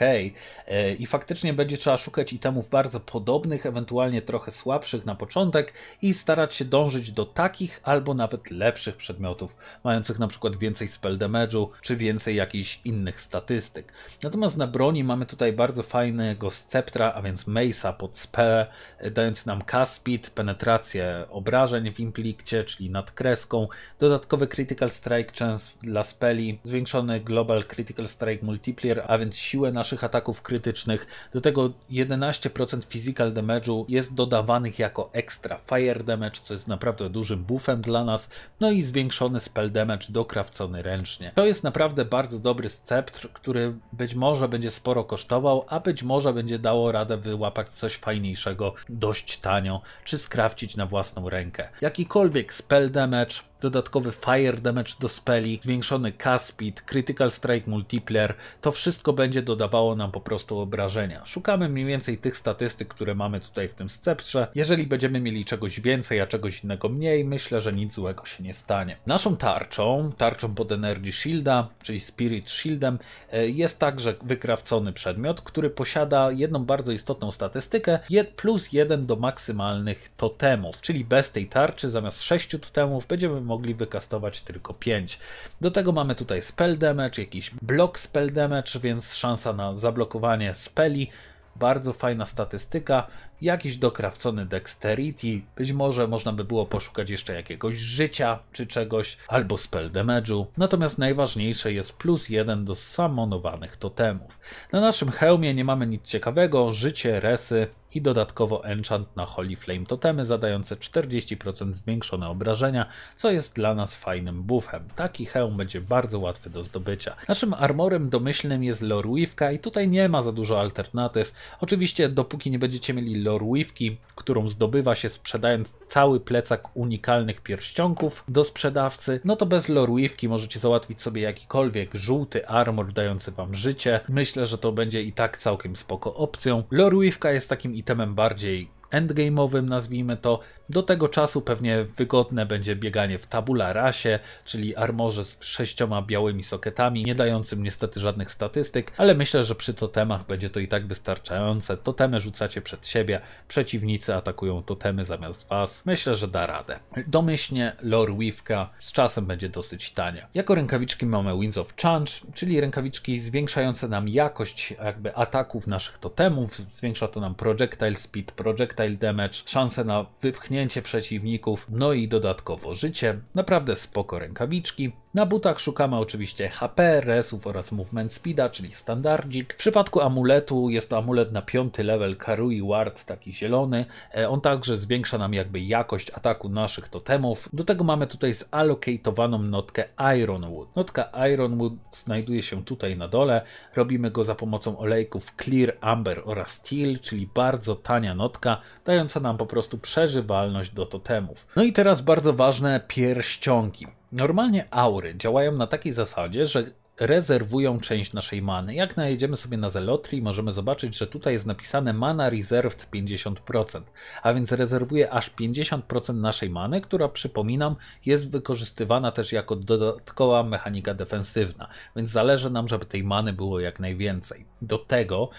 e, i faktycznie będzie trzeba szukać szukać itemów bardzo podobnych, ewentualnie trochę słabszych na początek i starać się dążyć do takich albo nawet lepszych przedmiotów, mających na przykład więcej spell damage'u czy więcej jakichś innych statystyk. Natomiast na broni mamy tutaj bardzo fajnego sceptra, a więc mace'a pod spell, dając nam kaspit, penetrację obrażeń w implikcie, czyli nad kreską, dodatkowy critical strike chance dla speli, zwiększony global critical strike multiplier, a więc siłę naszych ataków krytycznych, do tego jeden 11% physical damage'u jest dodawanych jako extra fire damage, co jest naprawdę dużym buffem dla nas, no i zwiększony spell damage dokrawcony ręcznie. To jest naprawdę bardzo dobry sceptr, który być może będzie sporo kosztował, a być może będzie dało radę wyłapać coś fajniejszego dość tanio, czy skrawcić na własną rękę. Jakikolwiek spell damage dodatkowy fire damage do speli, zwiększony caspit, critical strike multiplier, to wszystko będzie dodawało nam po prostu obrażenia. Szukamy mniej więcej tych statystyk, które mamy tutaj w tym sceptrze. Jeżeli będziemy mieli czegoś więcej, a czegoś innego mniej, myślę, że nic złego się nie stanie. Naszą tarczą, tarczą pod Energy Shielda, czyli Spirit Shieldem, e, jest także wykrawcony przedmiot, który posiada jedną bardzo istotną statystykę, plus jeden do maksymalnych totemów, czyli bez tej tarczy zamiast sześciu totemów będziemy mogli mogli wykastować tylko 5. Do tego mamy tutaj spell damage, jakiś blok spell damage, więc szansa na zablokowanie speli bardzo fajna statystyka jakiś dokrawcony dexterity, e być może można by było poszukać jeszcze jakiegoś życia czy czegoś, albo spell damage'u. Natomiast najważniejsze jest plus jeden do samonowanych totemów. Na naszym hełmie nie mamy nic ciekawego, życie, resy i dodatkowo enchant na Holy Flame totemy zadające 40% zwiększone obrażenia, co jest dla nas fajnym buffem. Taki hełm będzie bardzo łatwy do zdobycia. Naszym armorem domyślnym jest Lorwivka i tutaj nie ma za dużo alternatyw. Oczywiście dopóki nie będziecie mieli orłówki, którą zdobywa się sprzedając cały plecak unikalnych pierścionków do sprzedawcy, no to bez lorwivki możecie załatwić sobie jakikolwiek żółty armor dający wam życie. Myślę, że to będzie i tak całkiem spoko opcją. Lorwivka jest takim itemem bardziej endgame'owym, nazwijmy to. Do tego czasu pewnie wygodne będzie bieganie w tabula rasie, czyli armorze z sześcioma białymi soketami, nie dającym niestety żadnych statystyk, ale myślę, że przy totemach będzie to i tak wystarczające. Totemy rzucacie przed siebie, przeciwnicy atakują totemy zamiast was. Myślę, że da radę. Domyślnie lore weavka z czasem będzie dosyć tania. Jako rękawiczki mamy Winds of Change, czyli rękawiczki zwiększające nam jakość jakby ataków naszych totemów. Zwiększa to nam projectile speed, projectile tail damage, szanse na wypchnięcie przeciwników, no i dodatkowo życie. Naprawdę spoko rękawiczki. Na butach szukamy oczywiście HP, resów oraz movement speeda, czyli standardzik. W przypadku amuletu jest to amulet na piąty level Karui Ward, taki zielony. E, on także zwiększa nam jakby jakość ataku naszych totemów. Do tego mamy tutaj zallokatowaną notkę Ironwood. Notka Ironwood znajduje się tutaj na dole. Robimy go za pomocą olejków Clear Amber oraz Steel, czyli bardzo tania notka, dająca nam po prostu przeżywalność do totemów. No i teraz bardzo ważne pierścionki. Normalnie aury działają na takiej zasadzie, że rezerwują część naszej many. Jak najedziemy sobie na Zelotri, możemy zobaczyć, że tutaj jest napisane mana reserved 50%, a więc rezerwuje aż 50% naszej many, która przypominam jest wykorzystywana też jako dodatkowa mechanika defensywna, więc zależy nam, żeby tej many było jak najwięcej. Do tego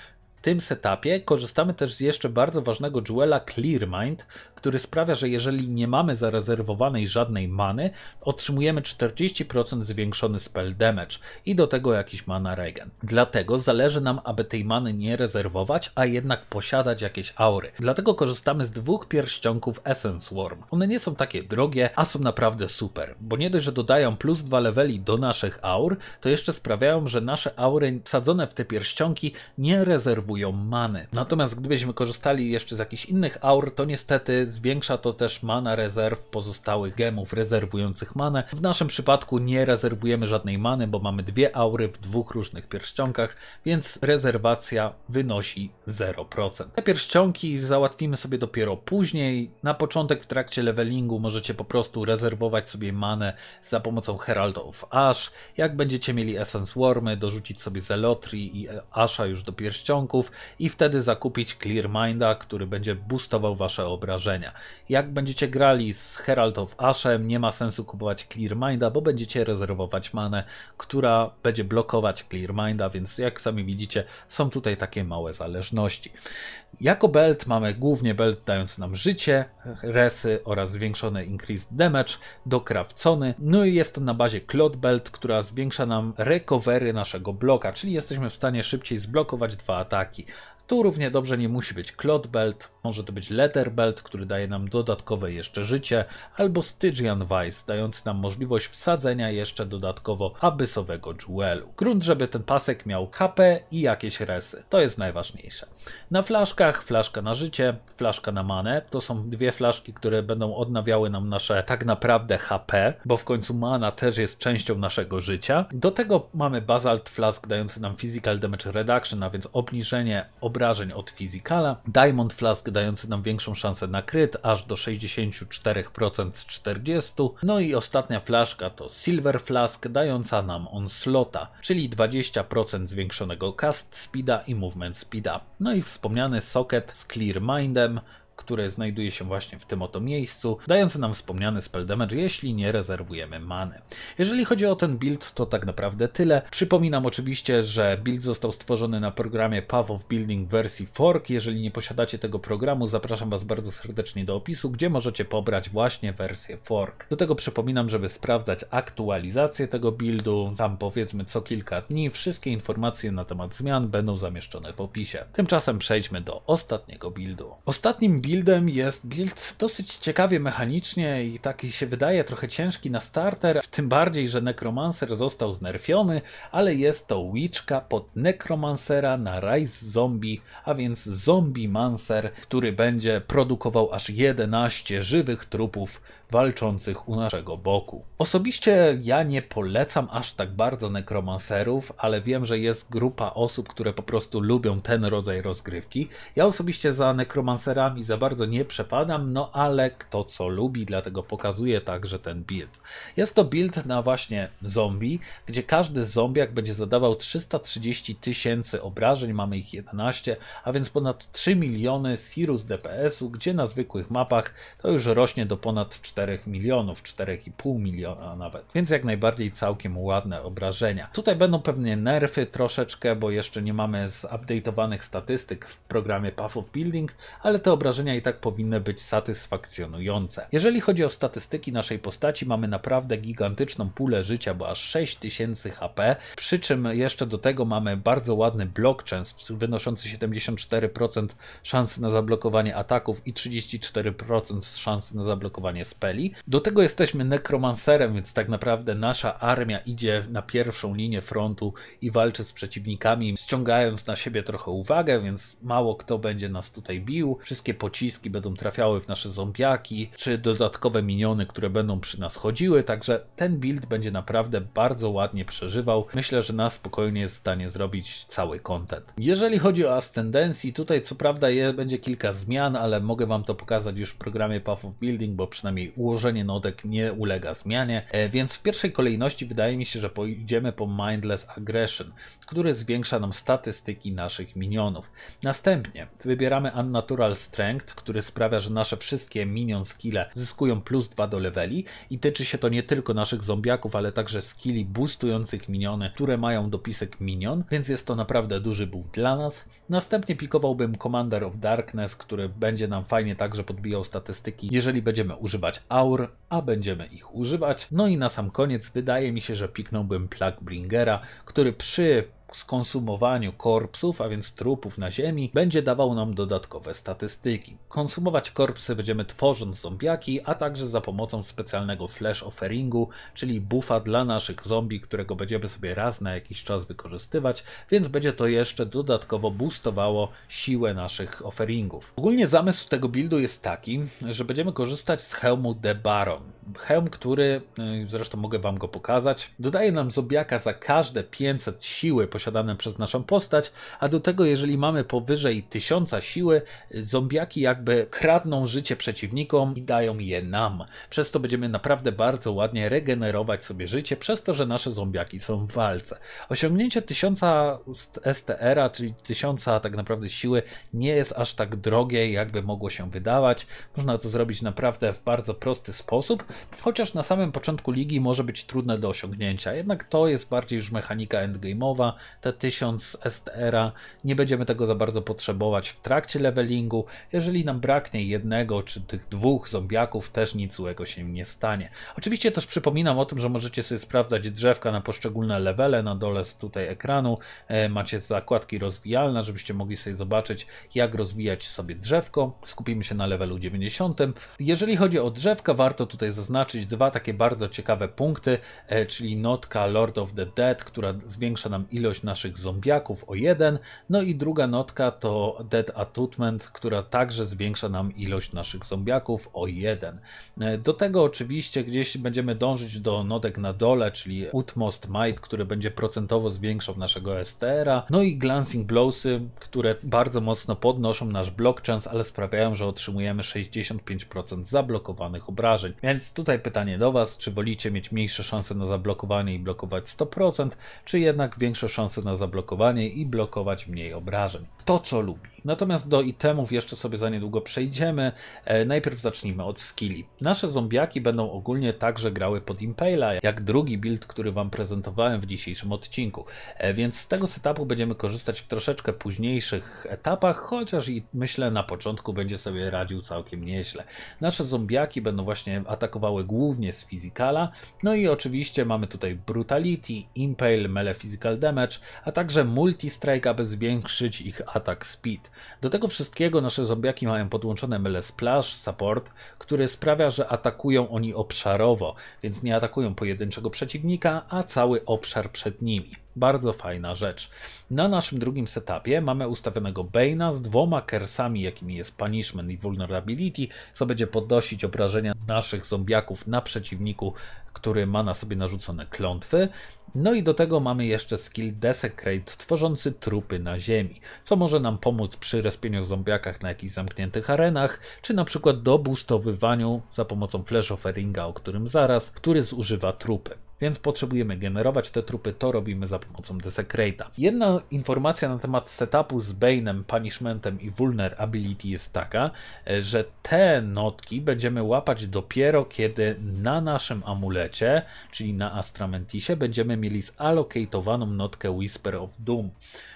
tym setupie korzystamy też z jeszcze bardzo ważnego jewela Clearmind, który sprawia, że jeżeli nie mamy zarezerwowanej żadnej many, otrzymujemy 40% zwiększony spell damage i do tego jakiś mana regen. Dlatego zależy nam, aby tej many nie rezerwować, a jednak posiadać jakieś aury. Dlatego korzystamy z dwóch pierścionków Essence Worm. One nie są takie drogie, a są naprawdę super, bo nie dość, że dodają plus dwa leveli do naszych aur, to jeszcze sprawiają, że nasze aury wsadzone w te pierścionki nie rezerwują blokują many. Natomiast gdybyśmy korzystali jeszcze z jakichś innych aur, to niestety zwiększa to też mana rezerw pozostałych gemów rezerwujących manę. W naszym przypadku nie rezerwujemy żadnej many, bo mamy dwie aury w dwóch różnych pierścionkach, więc rezerwacja wynosi 0%. Te pierścionki załatwimy sobie dopiero później. Na początek w trakcie levelingu możecie po prostu rezerwować sobie manę za pomocą Herald of Ash. Jak będziecie mieli Essence Wormy, dorzucić sobie Zelotri i Asha już do pierścionków, ataków i wtedy zakupić Clear Minda, który będzie boostował wasze obrażenia. Jak będziecie grali z Herald of Ashem, nie ma sensu kupować Clear Minda, bo będziecie rezerwować manę, która będzie blokować Clear Minda, więc jak sami widzicie, są tutaj takie małe zależności. Jako belt mamy głównie belt dający nam życie, resy oraz zwiększone increased damage, do krawcony. No i jest to na bazie Cloud Belt, która zwiększa nam recovery naszego bloka, czyli jesteśmy w stanie szybciej zblokować dwa ataki. Tu równie dobrze nie musi być Cloud Belt, może to być Letterbelt, który daje nam dodatkowe jeszcze życie, albo Stygian Vice, dający nam możliwość wsadzenia jeszcze dodatkowo abysowego Jewelu. Grunt, żeby ten pasek miał HP i jakieś resy. To jest najważniejsze. Na flaszkach flaszka na życie, flaszka na manę. To są dwie flaszki, które będą odnawiały nam nasze tak naprawdę HP, bo w końcu mana też jest częścią naszego życia. Do tego mamy Basalt Flask dający nam Physical Damage Reduction, a więc obniżenie obrażeń od Physicala. Diamond Flask dający nam większą szansę na kryt, aż do 64% z 40. No i ostatnia flaszka to Silver Flask, dająca nam Onslota, czyli 20% zwiększonego cast speeda i movement speeda. No i wspomniany socket z Clear Mindem, które znajduje się właśnie w tym oto miejscu, dający nam wspomniany spell damage, jeśli nie rezerwujemy many. Jeżeli chodzi o ten build, to tak naprawdę tyle. Przypominam oczywiście, że build został stworzony na programie Path of Building wersji Fork. Jeżeli nie posiadacie tego programu, zapraszam Was bardzo serdecznie do opisu, gdzie możecie pobrać właśnie wersję Fork. Do tego przypominam, żeby sprawdzać aktualizację tego buildu, tam powiedzmy co kilka dni. Wszystkie informacje na temat zmian będą zamieszczone w opisie. Tymczasem przejdźmy do ostatniego buildu. Ostatnim buildem jest build dosyć ciekawie mechanicznie i taki się wydaje trochę ciężki na starter, tym bardziej, że Necromancer został znerfiony, ale jest to Witchka pod Necromancera na Rise Zombie, a więc Zombie Mancer, który będzie produkował aż 11 żywych trupów walczących u naszego boku. Osobiście ja nie polecam aż tak bardzo nekromancerów, ale wiem, że jest grupa osób, które po prostu lubią ten rodzaj rozgrywki. Ja osobiście za nekromancerami za bardzo nie przepadam, no ale kto co lubi, dlatego pokazuję także ten build. Jest to build na właśnie zombie, gdzie każdy zombiak będzie zadawał 330 tysięcy obrażeń, mamy ich 11, a więc ponad 3 miliony Sirus DPS-u, gdzie na zwykłych mapach to już rośnie do ponad 4 4 milionów, 4,5 miliona nawet. Więc jak najbardziej całkiem ładne obrażenia. Tutaj będą pewnie nerfy troszeczkę, bo jeszcze nie mamy zupdate'owanych statystyk w programie Path of Building, ale te obrażenia i tak powinny być satysfakcjonujące. Jeżeli chodzi o statystyki naszej postaci, mamy naprawdę gigantyczną pulę życia, bo aż 6000 HP, przy czym jeszcze do tego mamy bardzo ładny blok, chance, wynoszący 74% szansy na zablokowanie ataków i 34% szansy na zablokowanie spell Speli. Do tego jesteśmy nekromancerem, więc tak naprawdę nasza armia idzie na pierwszą linię frontu i walczy z przeciwnikami, ściągając na siebie trochę uwagę, więc mało kto będzie nas tutaj bił. Wszystkie pociski będą trafiały w nasze zombiaki, czy dodatkowe miniony, które będą przy nas chodziły, także ten build będzie naprawdę bardzo ładnie przeżywał. Myślę, że nas spokojnie jest w stanie zrobić cały content. Jeżeli chodzi o ascendencji, tutaj co prawda je, będzie kilka zmian, ale mogę Wam to pokazać już w programie Path of Building, bo przynajmniej ułożenie notek nie ulega zmianie, e, więc w pierwszej kolejności wydaje mi się, że pójdziemy po Mindless Aggression, który zwiększa nam statystyki naszych minionów. Następnie wybieramy Unnatural Strength, który sprawia, że nasze wszystkie minion skille zyskują plus 2 do leveli i tyczy się to nie tylko naszych zombiaków, ale także skilli boostujących miniony, które mają dopisek minion, więc jest to naprawdę duży buff dla nas. Następnie pikowałbym Commander of Darkness, który będzie nam fajnie także podbijał statystyki, jeżeli będziemy używać aur, a będziemy ich używać. No i na sam koniec wydaje mi się, że piknąłbym Plagbringera, który przy skonsumowaniu korpsów, a więc trupów na ziemi, będzie dawał nam dodatkowe statystyki. Konsumować korpsy będziemy tworząc zombiaki, a także za pomocą specjalnego flash offeringu, czyli buffa dla naszych zombie, którego będziemy sobie raz na jakiś czas wykorzystywać, więc będzie to jeszcze dodatkowo boostowało siłę naszych offeringów. Ogólnie zamysł tego buildu jest taki, że będziemy korzystać z hełmu The Baron. Hełm, który, y, zresztą mogę Wam go pokazać, dodaje nam zombiaka za każde 500 siły posiadającego posiadane przez naszą postać, a do tego jeżeli mamy powyżej 1000 siły, zombiaki jakby kradną życie przeciwnikom i dają je nam. Przez to będziemy naprawdę bardzo ładnie regenerować sobie życie, przez to, że nasze zombiaki są w walce. Osiągnięcie 1000 str czyli 1000 tak naprawdę siły, nie jest aż tak drogie, jakby mogło się wydawać. Można to zrobić naprawdę w bardzo prosty sposób, chociaż na samym początku ligi może być trudne do osiągnięcia. Jednak to jest bardziej już mechanika endgame'owa, te 1000 STR-a. Nie będziemy tego za bardzo potrzebować w trakcie levelingu. Jeżeli nam braknie jednego czy tych dwóch zombiaków, też nic złego się nie stanie. Oczywiście też przypominam o tym, że możecie sobie sprawdzać drzewka na poszczególne levele na dole z tutaj ekranu. E, macie zakładki rozwijalne, żebyście mogli sobie zobaczyć, jak rozwijać sobie drzewko. Skupimy się na levelu 90. Jeżeli chodzi o drzewka, warto tutaj zaznaczyć dwa takie bardzo ciekawe punkty, e, czyli notka Lord of the Dead, która zwiększa nam ilość naszych zombiaków o jeden. No i druga notka to Dead Atutment, która także zwiększa nam ilość naszych zombiaków o jeden. Do tego oczywiście gdzieś będziemy dążyć do notek na dole, czyli Utmost Might, który będzie procentowo zwiększał naszego STR-a. No i Glancing Blowsy, które bardzo mocno podnoszą nasz block chance, ale sprawiają, że otrzymujemy 65% zablokowanych obrażeń. Więc tutaj pytanie do Was, czy wolicie mieć mniejsze szanse na zablokowanie i blokować 100%, czy jednak większe szanse szansę na zablokowanie i blokować mniej obrażeń. To, co lubi. Natomiast do itemów jeszcze sobie za niedługo przejdziemy. E, najpierw zacznijmy od skilli. Nasze zombiaki będą ogólnie także grały pod Impala, jak drugi build, który Wam prezentowałem w dzisiejszym odcinku. E, więc z tego setupu będziemy korzystać w troszeczkę późniejszych etapach, chociaż i myślę na początku będzie sobie radził całkiem nieźle. Nasze zombiaki będą właśnie atakowały głównie z Physicala, no i oczywiście mamy tutaj Brutality, Impale, Mele Physical Damage, a także Multi Strike, aby zwiększyć ich atak speed. Do tego wszystkiego nasze zombiaki mają podłączone myle splash, support, który sprawia, że atakują oni obszarowo, więc nie atakują pojedynczego przeciwnika, a cały obszar przed nimi. Bardzo fajna rzecz. Na naszym drugim setupie mamy ustawionego Baina z dwoma kersami, jakimi jest Punishment i Vulnerability, co będzie podnosić obrażenia naszych zombiaków na przeciwniku który ma na sobie narzucone klątwy. No i do tego mamy jeszcze skill Desecrate, tworzący trupy na ziemi, co może nam pomóc przy respieniu zombiakach na jakichś zamkniętych arenach, czy na przykład dobustowywaniu za pomocą Flash Offeringa, o którym zaraz, który zużywa trupy. Więc potrzebujemy generować te trupy, to robimy za pomocą Desecrata. Jedna informacja na temat setupu z Bane'em, Punishmentem i Vulnerability jest taka, że te notki będziemy łapać dopiero kiedy na naszym amulecie, czyli na Astramentisie, będziemy mieli zalokowaną notkę Whisper of Doom.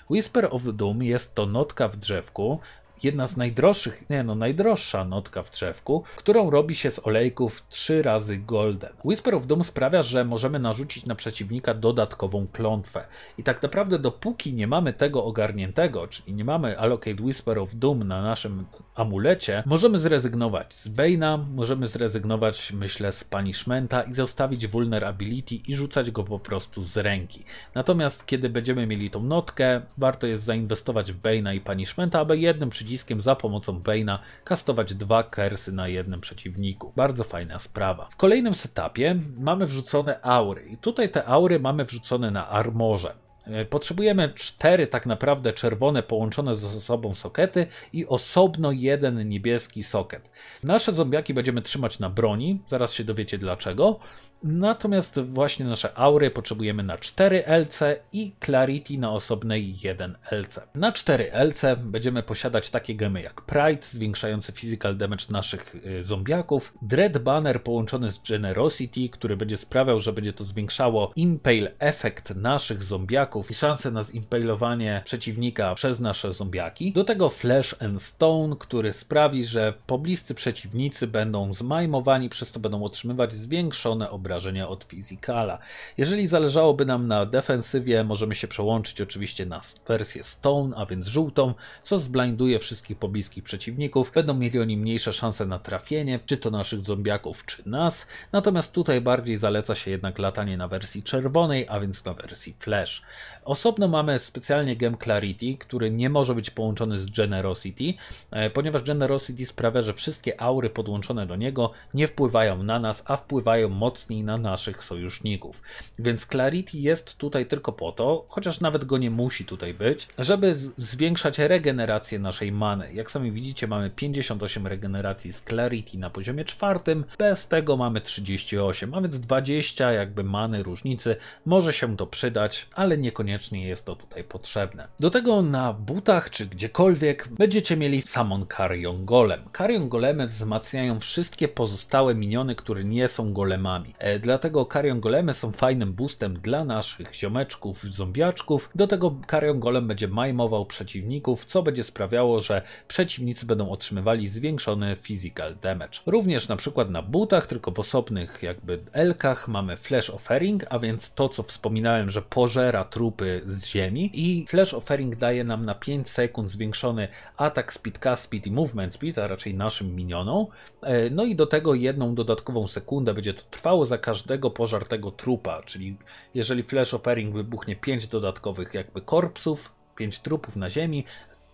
Whisper of Doom jest to notka w drzewku, jedna z najdroższych, nie no, najdroższa notka w drzewku, którą robi się z olejków 3 razy golden. Whisper of Doom sprawia, że możemy narzucić na przeciwnika dodatkową klątwę. I tak naprawdę dopóki nie mamy tego ogarniętego, czyli nie mamy Allocate Whisper of Doom na naszym amulecie, możemy zrezygnować z Bane'a, możemy zrezygnować, myślę, z Punishmenta i zostawić Vulnerability i rzucać go po prostu z ręki. Natomiast kiedy będziemy mieli tą notkę, warto jest zainwestować w Bane'a i Punishmenta, aby jednym przyciskiem przyciskiem za pomocą Bane'a kastować dwa kersy na jednym przeciwniku. Bardzo fajna sprawa. W kolejnym setupie mamy wrzucone aury i tutaj te aury mamy wrzucone na armorze. E, potrzebujemy cztery tak naprawdę czerwone połączone ze sobą sokety i osobno jeden niebieski soket. Nasze zombiaki będziemy trzymać na broni, zaraz się dowiecie dlaczego. Natomiast właśnie nasze aury potrzebujemy na 4 LC i Clarity na osobnej 1 LC. Na 4 LC będziemy posiadać takie gemy jak Pride, zwiększający physical damage naszych y, zombiaków, Dread Banner połączony z Generosity, który będzie sprawiał, że będzie to zwiększało impale efekt naszych zombiaków i szanse na zimpalowanie przeciwnika przez nasze zombiaki. Do tego Flash and Stone, który sprawi, że pobliscy przeciwnicy będą zmajmowani, przez to będą otrzymywać zwiększone obrazy obrażenia od fizikala. Jeżeli zależałoby nam na defensywie, możemy się przełączyć oczywiście na wersję Stone, a więc żółtą, co zblinduje wszystkich pobliskich przeciwników. Będą mieli oni mniejsze szanse na trafienie, czy to naszych zombiaków, czy nas. Natomiast tutaj bardziej zaleca się jednak latanie na wersji czerwonej, a więc na wersji Flash. Osobno mamy specjalnie gem Clarity, który nie może być połączony z Generosity, e, ponieważ Generosity sprawia, że wszystkie aury podłączone do niego nie wpływają na nas, a wpływają mocniej i na naszych sojuszników. Więc Clarity jest tutaj tylko po to, chociaż nawet go nie musi tutaj być, żeby zwiększać regenerację naszej many. Jak sami widzicie, mamy 58 regeneracji z Clarity na poziomie czwartym, bez tego mamy 38, a więc 20 jakby many różnicy. Może się to przydać, ale niekoniecznie jest to tutaj potrzebne. Do tego na butach czy gdziekolwiek będziecie mieli Samon Carrion Golem. Carrion Golemy wzmacniają wszystkie pozostałe miniony, które nie są golemami. E, dlatego Karion Golemy są fajnym boostem dla naszych ziomeczków, zombiaczków. Do tego Karion Golem będzie majmował przeciwników, co będzie sprawiało, że przeciwnicy będą otrzymywali zwiększony physical damage. Również na przykład na butach, tylko w osobnych jakby elkach mamy Flash Offering, a więc to co wspominałem, że pożera trupy z ziemi i Flash Offering daje nam na 5 sekund zwiększony atak speed, cast speed i movement speed, a raczej naszym minionom. E, no i do tego jedną dodatkową sekundę będzie to trwało, za każdego pożartego trupa, czyli jeżeli flash opering wybuchnie 5 dodatkowych jakby korpsów, 5 trupów na ziemi,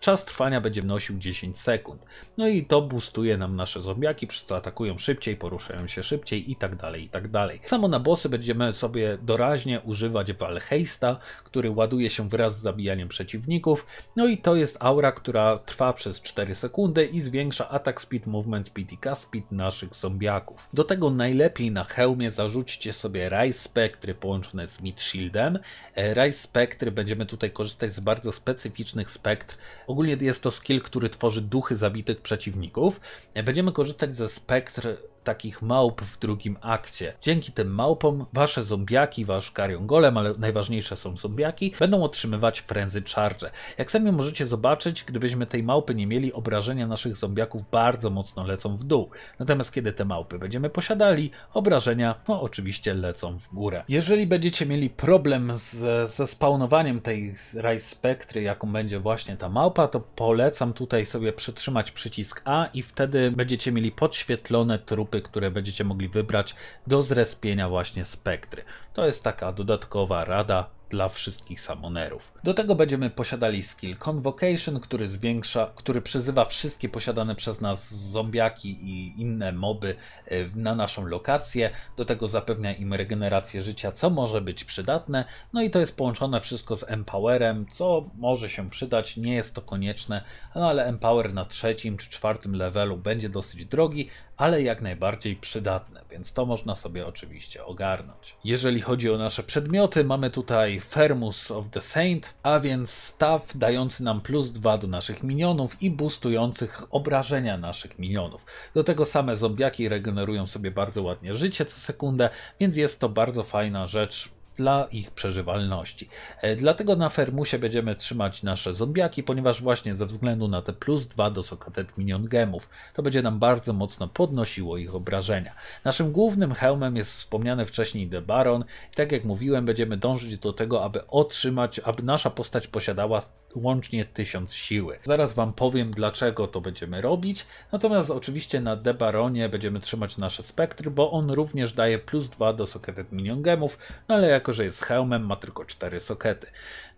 Czas trwania będzie wynosił 10 sekund. No i to boostuje nam nasze zombiaki, przez co atakują szybciej, poruszają się szybciej i tak dalej, i tak dalej. Samo na bossy będziemy sobie doraźnie używać Valheista, który ładuje się wraz z zabijaniem przeciwników. No i to jest aura, która trwa przez 4 sekundy i zwiększa atak speed, movement speed i cast speed naszych zombiaków. Do tego najlepiej na hełmie zarzućcie sobie Rise Spectry połączone z Mid Shieldem. E, Rise Spectry będziemy tutaj korzystać z bardzo specyficznych spektr, o Ogólnie jest to skill, który tworzy duchy zabitych przeciwników. Będziemy korzystać ze spektr takich małp w drugim akcie. Dzięki tym małpom wasze zombiaki, wasz Karion Golem, ale najważniejsze są zombiaki, będą otrzymywać frenzy charge. Jak sami możecie zobaczyć, gdybyśmy tej małpy nie mieli, obrażenia naszych zombiaków bardzo mocno lecą w dół. Natomiast kiedy te małpy będziemy posiadali, obrażenia no oczywiście lecą w górę. Jeżeli będziecie mieli problem z, ze spawnowaniem tej raj spektry, jaką będzie właśnie ta małpa, to polecam tutaj sobie przytrzymać przycisk A i wtedy będziecie mieli podświetlone trupy które będziecie mogli wybrać do zrespienia właśnie spektry. To jest taka dodatkowa rada dla wszystkich samonerów. Do tego będziemy posiadali skill Convocation, który zwiększa, który przyzywa wszystkie posiadane przez nas zombiaki i inne moby e, na naszą lokację. Do tego zapewnia im regenerację życia, co może być przydatne. No i to jest połączone wszystko z Empowerem, co może się przydać, nie jest to konieczne, no ale Empower na trzecim czy czwartym levelu będzie dosyć drogi, ale jak najbardziej przydatne, więc to można sobie oczywiście ogarnąć. Jeżeli chodzi o nasze przedmioty, mamy tutaj Fermus of the Saint, a więc staw dający nam plus 2 do naszych minionów i boostujących obrażenia naszych minionów. Do tego same zombiaki regenerują sobie bardzo ładnie życie co sekundę, więc jest to bardzo fajna rzecz dla ich przeżywalności. E, dlatego na Fermusie będziemy trzymać nasze zombiaki, ponieważ właśnie ze względu na te plus 2 do sokatet minion gemów, to będzie nam bardzo mocno podnosiło ich obrażenia. Naszym głównym hełmem jest wspomniany wcześniej The Baron i tak jak mówiłem, będziemy dążyć do tego, aby otrzymać, aby nasza postać posiadała łącznie 1000 siły. Zaraz Wam powiem, dlaczego to będziemy robić. Natomiast oczywiście na Debaronie będziemy trzymać nasze spektry, bo on również daje plus 2 do sokietet minion gemów, no ale jako, że jest hełmem, ma tylko 4 sokety.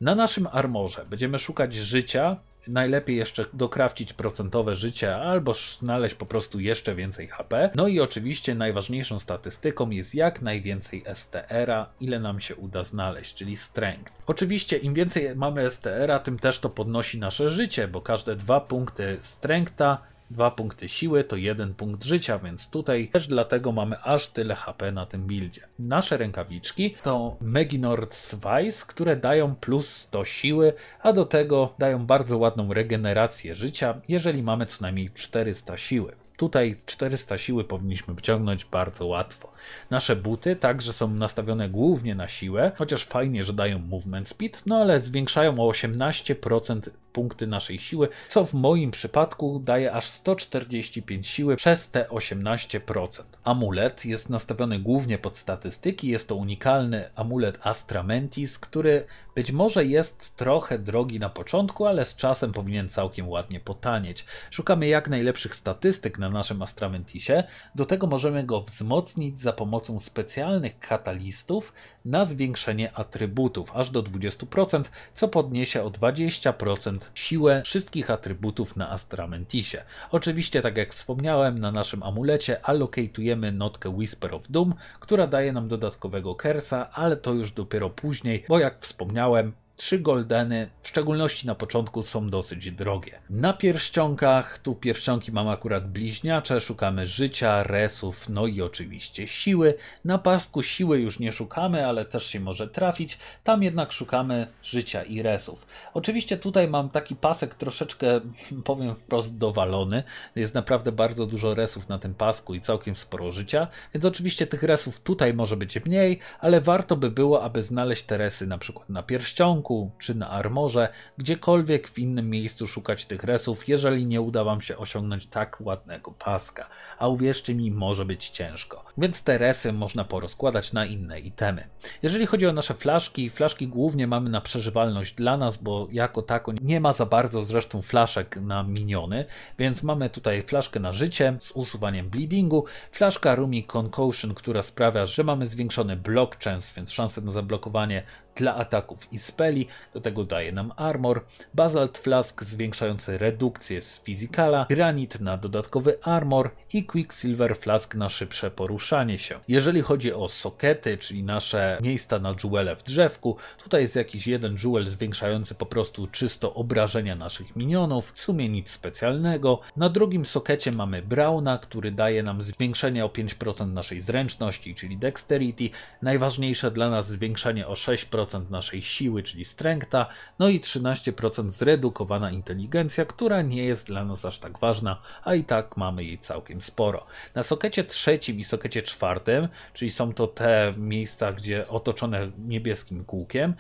Na naszym armorze będziemy szukać życia, Najlepiej jeszcze dokrafcić procentowe życie albo znaleźć po prostu jeszcze więcej HP. No i oczywiście najważniejszą statystyką jest jak najwięcej STR-a, ile nam się uda znaleźć, czyli strength. Oczywiście im więcej mamy STR-a, tym też to podnosi nasze życie, bo każde dwa punkty strengtha Dwa punkty siły to jeden punkt życia, więc tutaj też dlatego mamy aż tyle HP na tym buildzie. Nasze rękawiczki to Meginord Swice, które dają plus 100 siły, a do tego dają bardzo ładną regenerację życia, jeżeli mamy co najmniej 400 siły. Tutaj 400 siły powinniśmy wciągnąć bardzo łatwo. Nasze buty także są nastawione głównie na siłę, chociaż fajnie, że dają movement speed, no ale zwiększają o 18% punkty naszej siły, co w moim przypadku daje aż 145 siły przez te 18%. Amulet jest nastawiony głównie pod statystyki, jest to unikalny amulet Astra Mentis, który być może jest trochę drogi na początku, ale z czasem powinien całkiem ładnie potanieć. Szukamy jak najlepszych statystyk na naszym Astra Mentisie, do tego możemy go wzmocnić za pomocą specjalnych katalistów na zwiększenie atrybutów aż do 20%, co podniesie o 20% siłę wszystkich atrybutów na Astramentisie. Oczywiście, tak jak wspomniałem, na naszym amulecie alokujemy notkę Whisper of Doom, która daje nam dodatkowego kersa, ale to już dopiero później, bo jak wspomniałem, Trzy goldeny, w szczególności na początku, są dosyć drogie. Na pierścionkach, tu pierścionki mam akurat bliźniacze, szukamy życia, resów, no i oczywiście siły. Na pasku siły już nie szukamy, ale też się może trafić. Tam jednak szukamy życia i resów. Oczywiście tutaj mam taki pasek troszeczkę, powiem wprost, dowalony. Jest naprawdę bardzo dużo resów na tym pasku i całkiem sporo życia, więc oczywiście tych resów tutaj może być mniej, ale warto by było, aby znaleźć te resy na przykład na pierścionku, czy na armorze, gdziekolwiek w innym miejscu szukać tych resów, jeżeli nie uda Wam się osiągnąć tak ładnego paska, a uwierzcie mi, może być ciężko. Więc te resy można porozkładać na inne itemy. Jeżeli chodzi o nasze flaszki, flaszki głównie mamy na przeżywalność dla nas, bo jako tako nie ma za bardzo zresztą flaszek na miniony, więc mamy tutaj flaszkę na życie z usuwaniem bleedingu, flaszka Rumi Concoction, która sprawia, że mamy zwiększony block chance, więc szanse na zablokowanie dla ataków i speli, do tego daje nam armor, bazalt flask zwiększający redukcję z fizikala, granit na dodatkowy armor i quicksilver flask na szybsze poruszanie się. Jeżeli chodzi o sokety, czyli nasze miejsca na dżuele w drzewku, tutaj jest jakiś jeden dżuel zwiększający po prostu czysto obrażenia naszych minionów, w sumie nic specjalnego. Na drugim sokecie mamy brauna, który daje nam zwiększenie o 5% naszej zręczności, czyli dexterity. Najważniejsze dla nas zwiększenie o 6% 10% naszej siły, czyli strengta, no i 13% zredukowana inteligencja, która nie jest dla nas aż tak ważna, a i tak mamy jej całkiem sporo. Na sokecie trzecim i sokecie czwartym, czyli są to te miejsca, gdzie otoczone niebieskim kółkiem,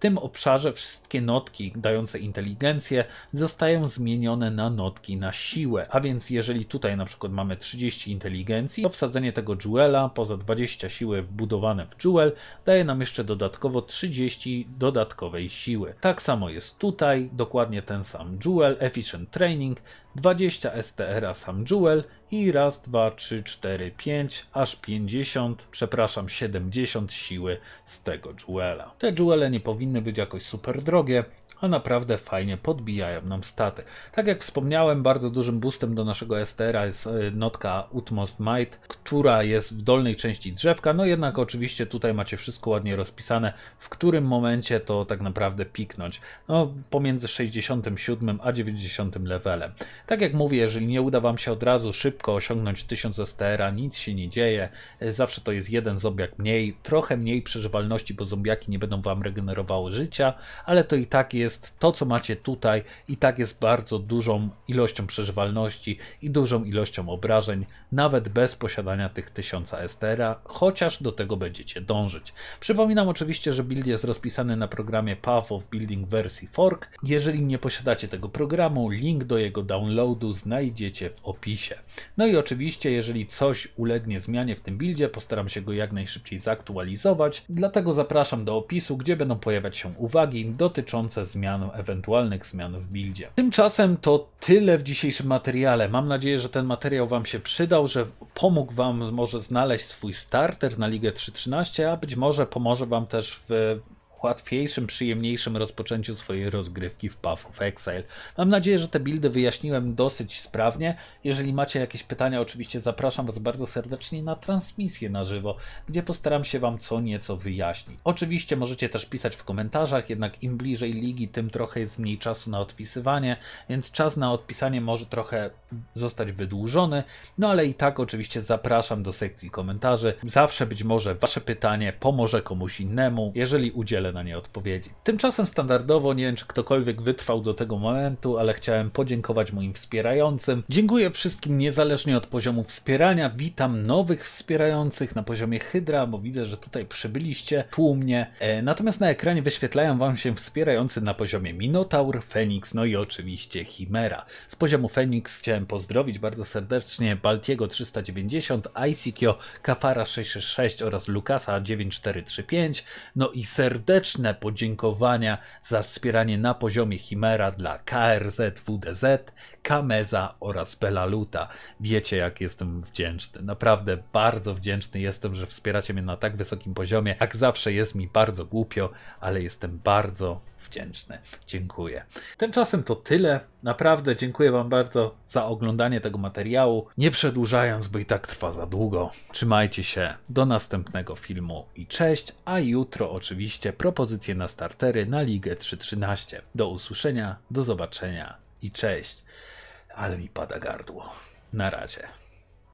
tym obszarze wszystkie notki dające inteligencję zostają zmienione na notki na siłę. A więc jeżeli tutaj na przykład mamy 30 inteligencji, to wsadzenie tego jewela poza 20 siły wbudowane w jewel daje nam jeszcze dodatkowo 30 dodatkowej siły. Tak samo jest tutaj, dokładnie ten sam jewel, efficient training, 20 STR-a sam jewel i raz, dwa, trzy, cztery, pięć, aż pięćdziesiąt, przepraszam, siedemdziesiąt siły z tego Jewela. Te Jewele nie powinny być jakoś super drogie, a naprawdę fajnie podbijają nam staty. Tak jak wspomniałem, bardzo dużym boostem do naszego estera jest e, notka Utmost Might, która jest w dolnej części drzewka, no jednak oczywiście tutaj macie wszystko ładnie rozpisane, w którym momencie to tak naprawdę piknąć. No, pomiędzy 67 a 90 levelem. Tak jak mówię, jeżeli nie uda Wam się od razu szybko osiągnąć 1000 estera, nic się nie dzieje, e, zawsze to jest jeden zombiak mniej, trochę mniej przeżywalności, bo zombiaki nie będą Wam regenerowały życia, ale to i tak jest jest to, co macie tutaj, i tak jest bardzo dużą ilością przeżywalności i dużą ilością obrażeń, nawet bez posiadania tych 1000 estera, chociaż do tego będziecie dążyć. Przypominam oczywiście, że build jest rozpisany na programie Path of Building wersji fork. Jeżeli nie posiadacie tego programu, link do jego downloadu znajdziecie w opisie. No i oczywiście, jeżeli coś ulegnie zmianie w tym buildzie, postaram się go jak najszybciej zaktualizować, dlatego zapraszam do opisu, gdzie będą pojawiać się uwagi dotyczące zmian zmian, ewentualnych zmian w buildzie. Tymczasem to tyle w dzisiejszym materiale. Mam nadzieję, że ten materiał Wam się przydał, że pomógł Wam może znaleźć swój starter na Ligę 3.13, a być może pomoże Wam też w łatwiejszym, przyjemniejszym rozpoczęciu swojej rozgrywki w Path of Exile. Mam nadzieję, że te buildy wyjaśniłem dosyć sprawnie. Jeżeli macie jakieś pytania, oczywiście zapraszam Was bardzo serdecznie na transmisję na żywo, gdzie postaram się Wam co nieco wyjaśnić. Oczywiście możecie też pisać w komentarzach, jednak im bliżej ligi, tym trochę jest mniej czasu na odpisywanie, więc czas na odpisanie może trochę zostać wydłużony, no ale i tak oczywiście zapraszam do sekcji komentarzy. Zawsze być może Wasze pytanie pomoże komuś innemu, jeżeli udzielę tyle na nie odpowiedzi. Tymczasem standardowo, nie wiem czy ktokolwiek wytrwał do tego momentu, ale chciałem podziękować moim wspierającym. Dziękuję wszystkim niezależnie od poziomu wspierania. Witam nowych wspierających na poziomie Hydra, bo widzę, że tutaj przybyliście tłumnie. E, natomiast na ekranie wyświetlają wam się wspierający na poziomie Minotaur, Feniks, no i oczywiście Chimera. Z poziomu Feniks chciałem pozdrowić bardzo serdecznie Baltiego 390, ICKio, Kafara 666 oraz Lukasa 9435. No i serdecznie serdeczne podziękowania za wspieranie na poziomie Chimera dla KRZ, WDZ, Kameza oraz Belaluta. Wiecie, jak jestem wdzięczny. Naprawdę bardzo wdzięczny jestem, że wspieracie mnie na tak wysokim poziomie. Jak zawsze jest mi bardzo głupio, ale jestem bardzo, wdzięczny. Dziękuję. Tymczasem to tyle. Naprawdę dziękuję Wam bardzo za oglądanie tego materiału. Nie przedłużając, bo i tak trwa za długo. Trzymajcie się. Do następnego filmu i cześć. A jutro oczywiście propozycje na startery na Ligę 3.13. Do usłyszenia, do zobaczenia i cześć. Ale mi pada gardło. Na razie.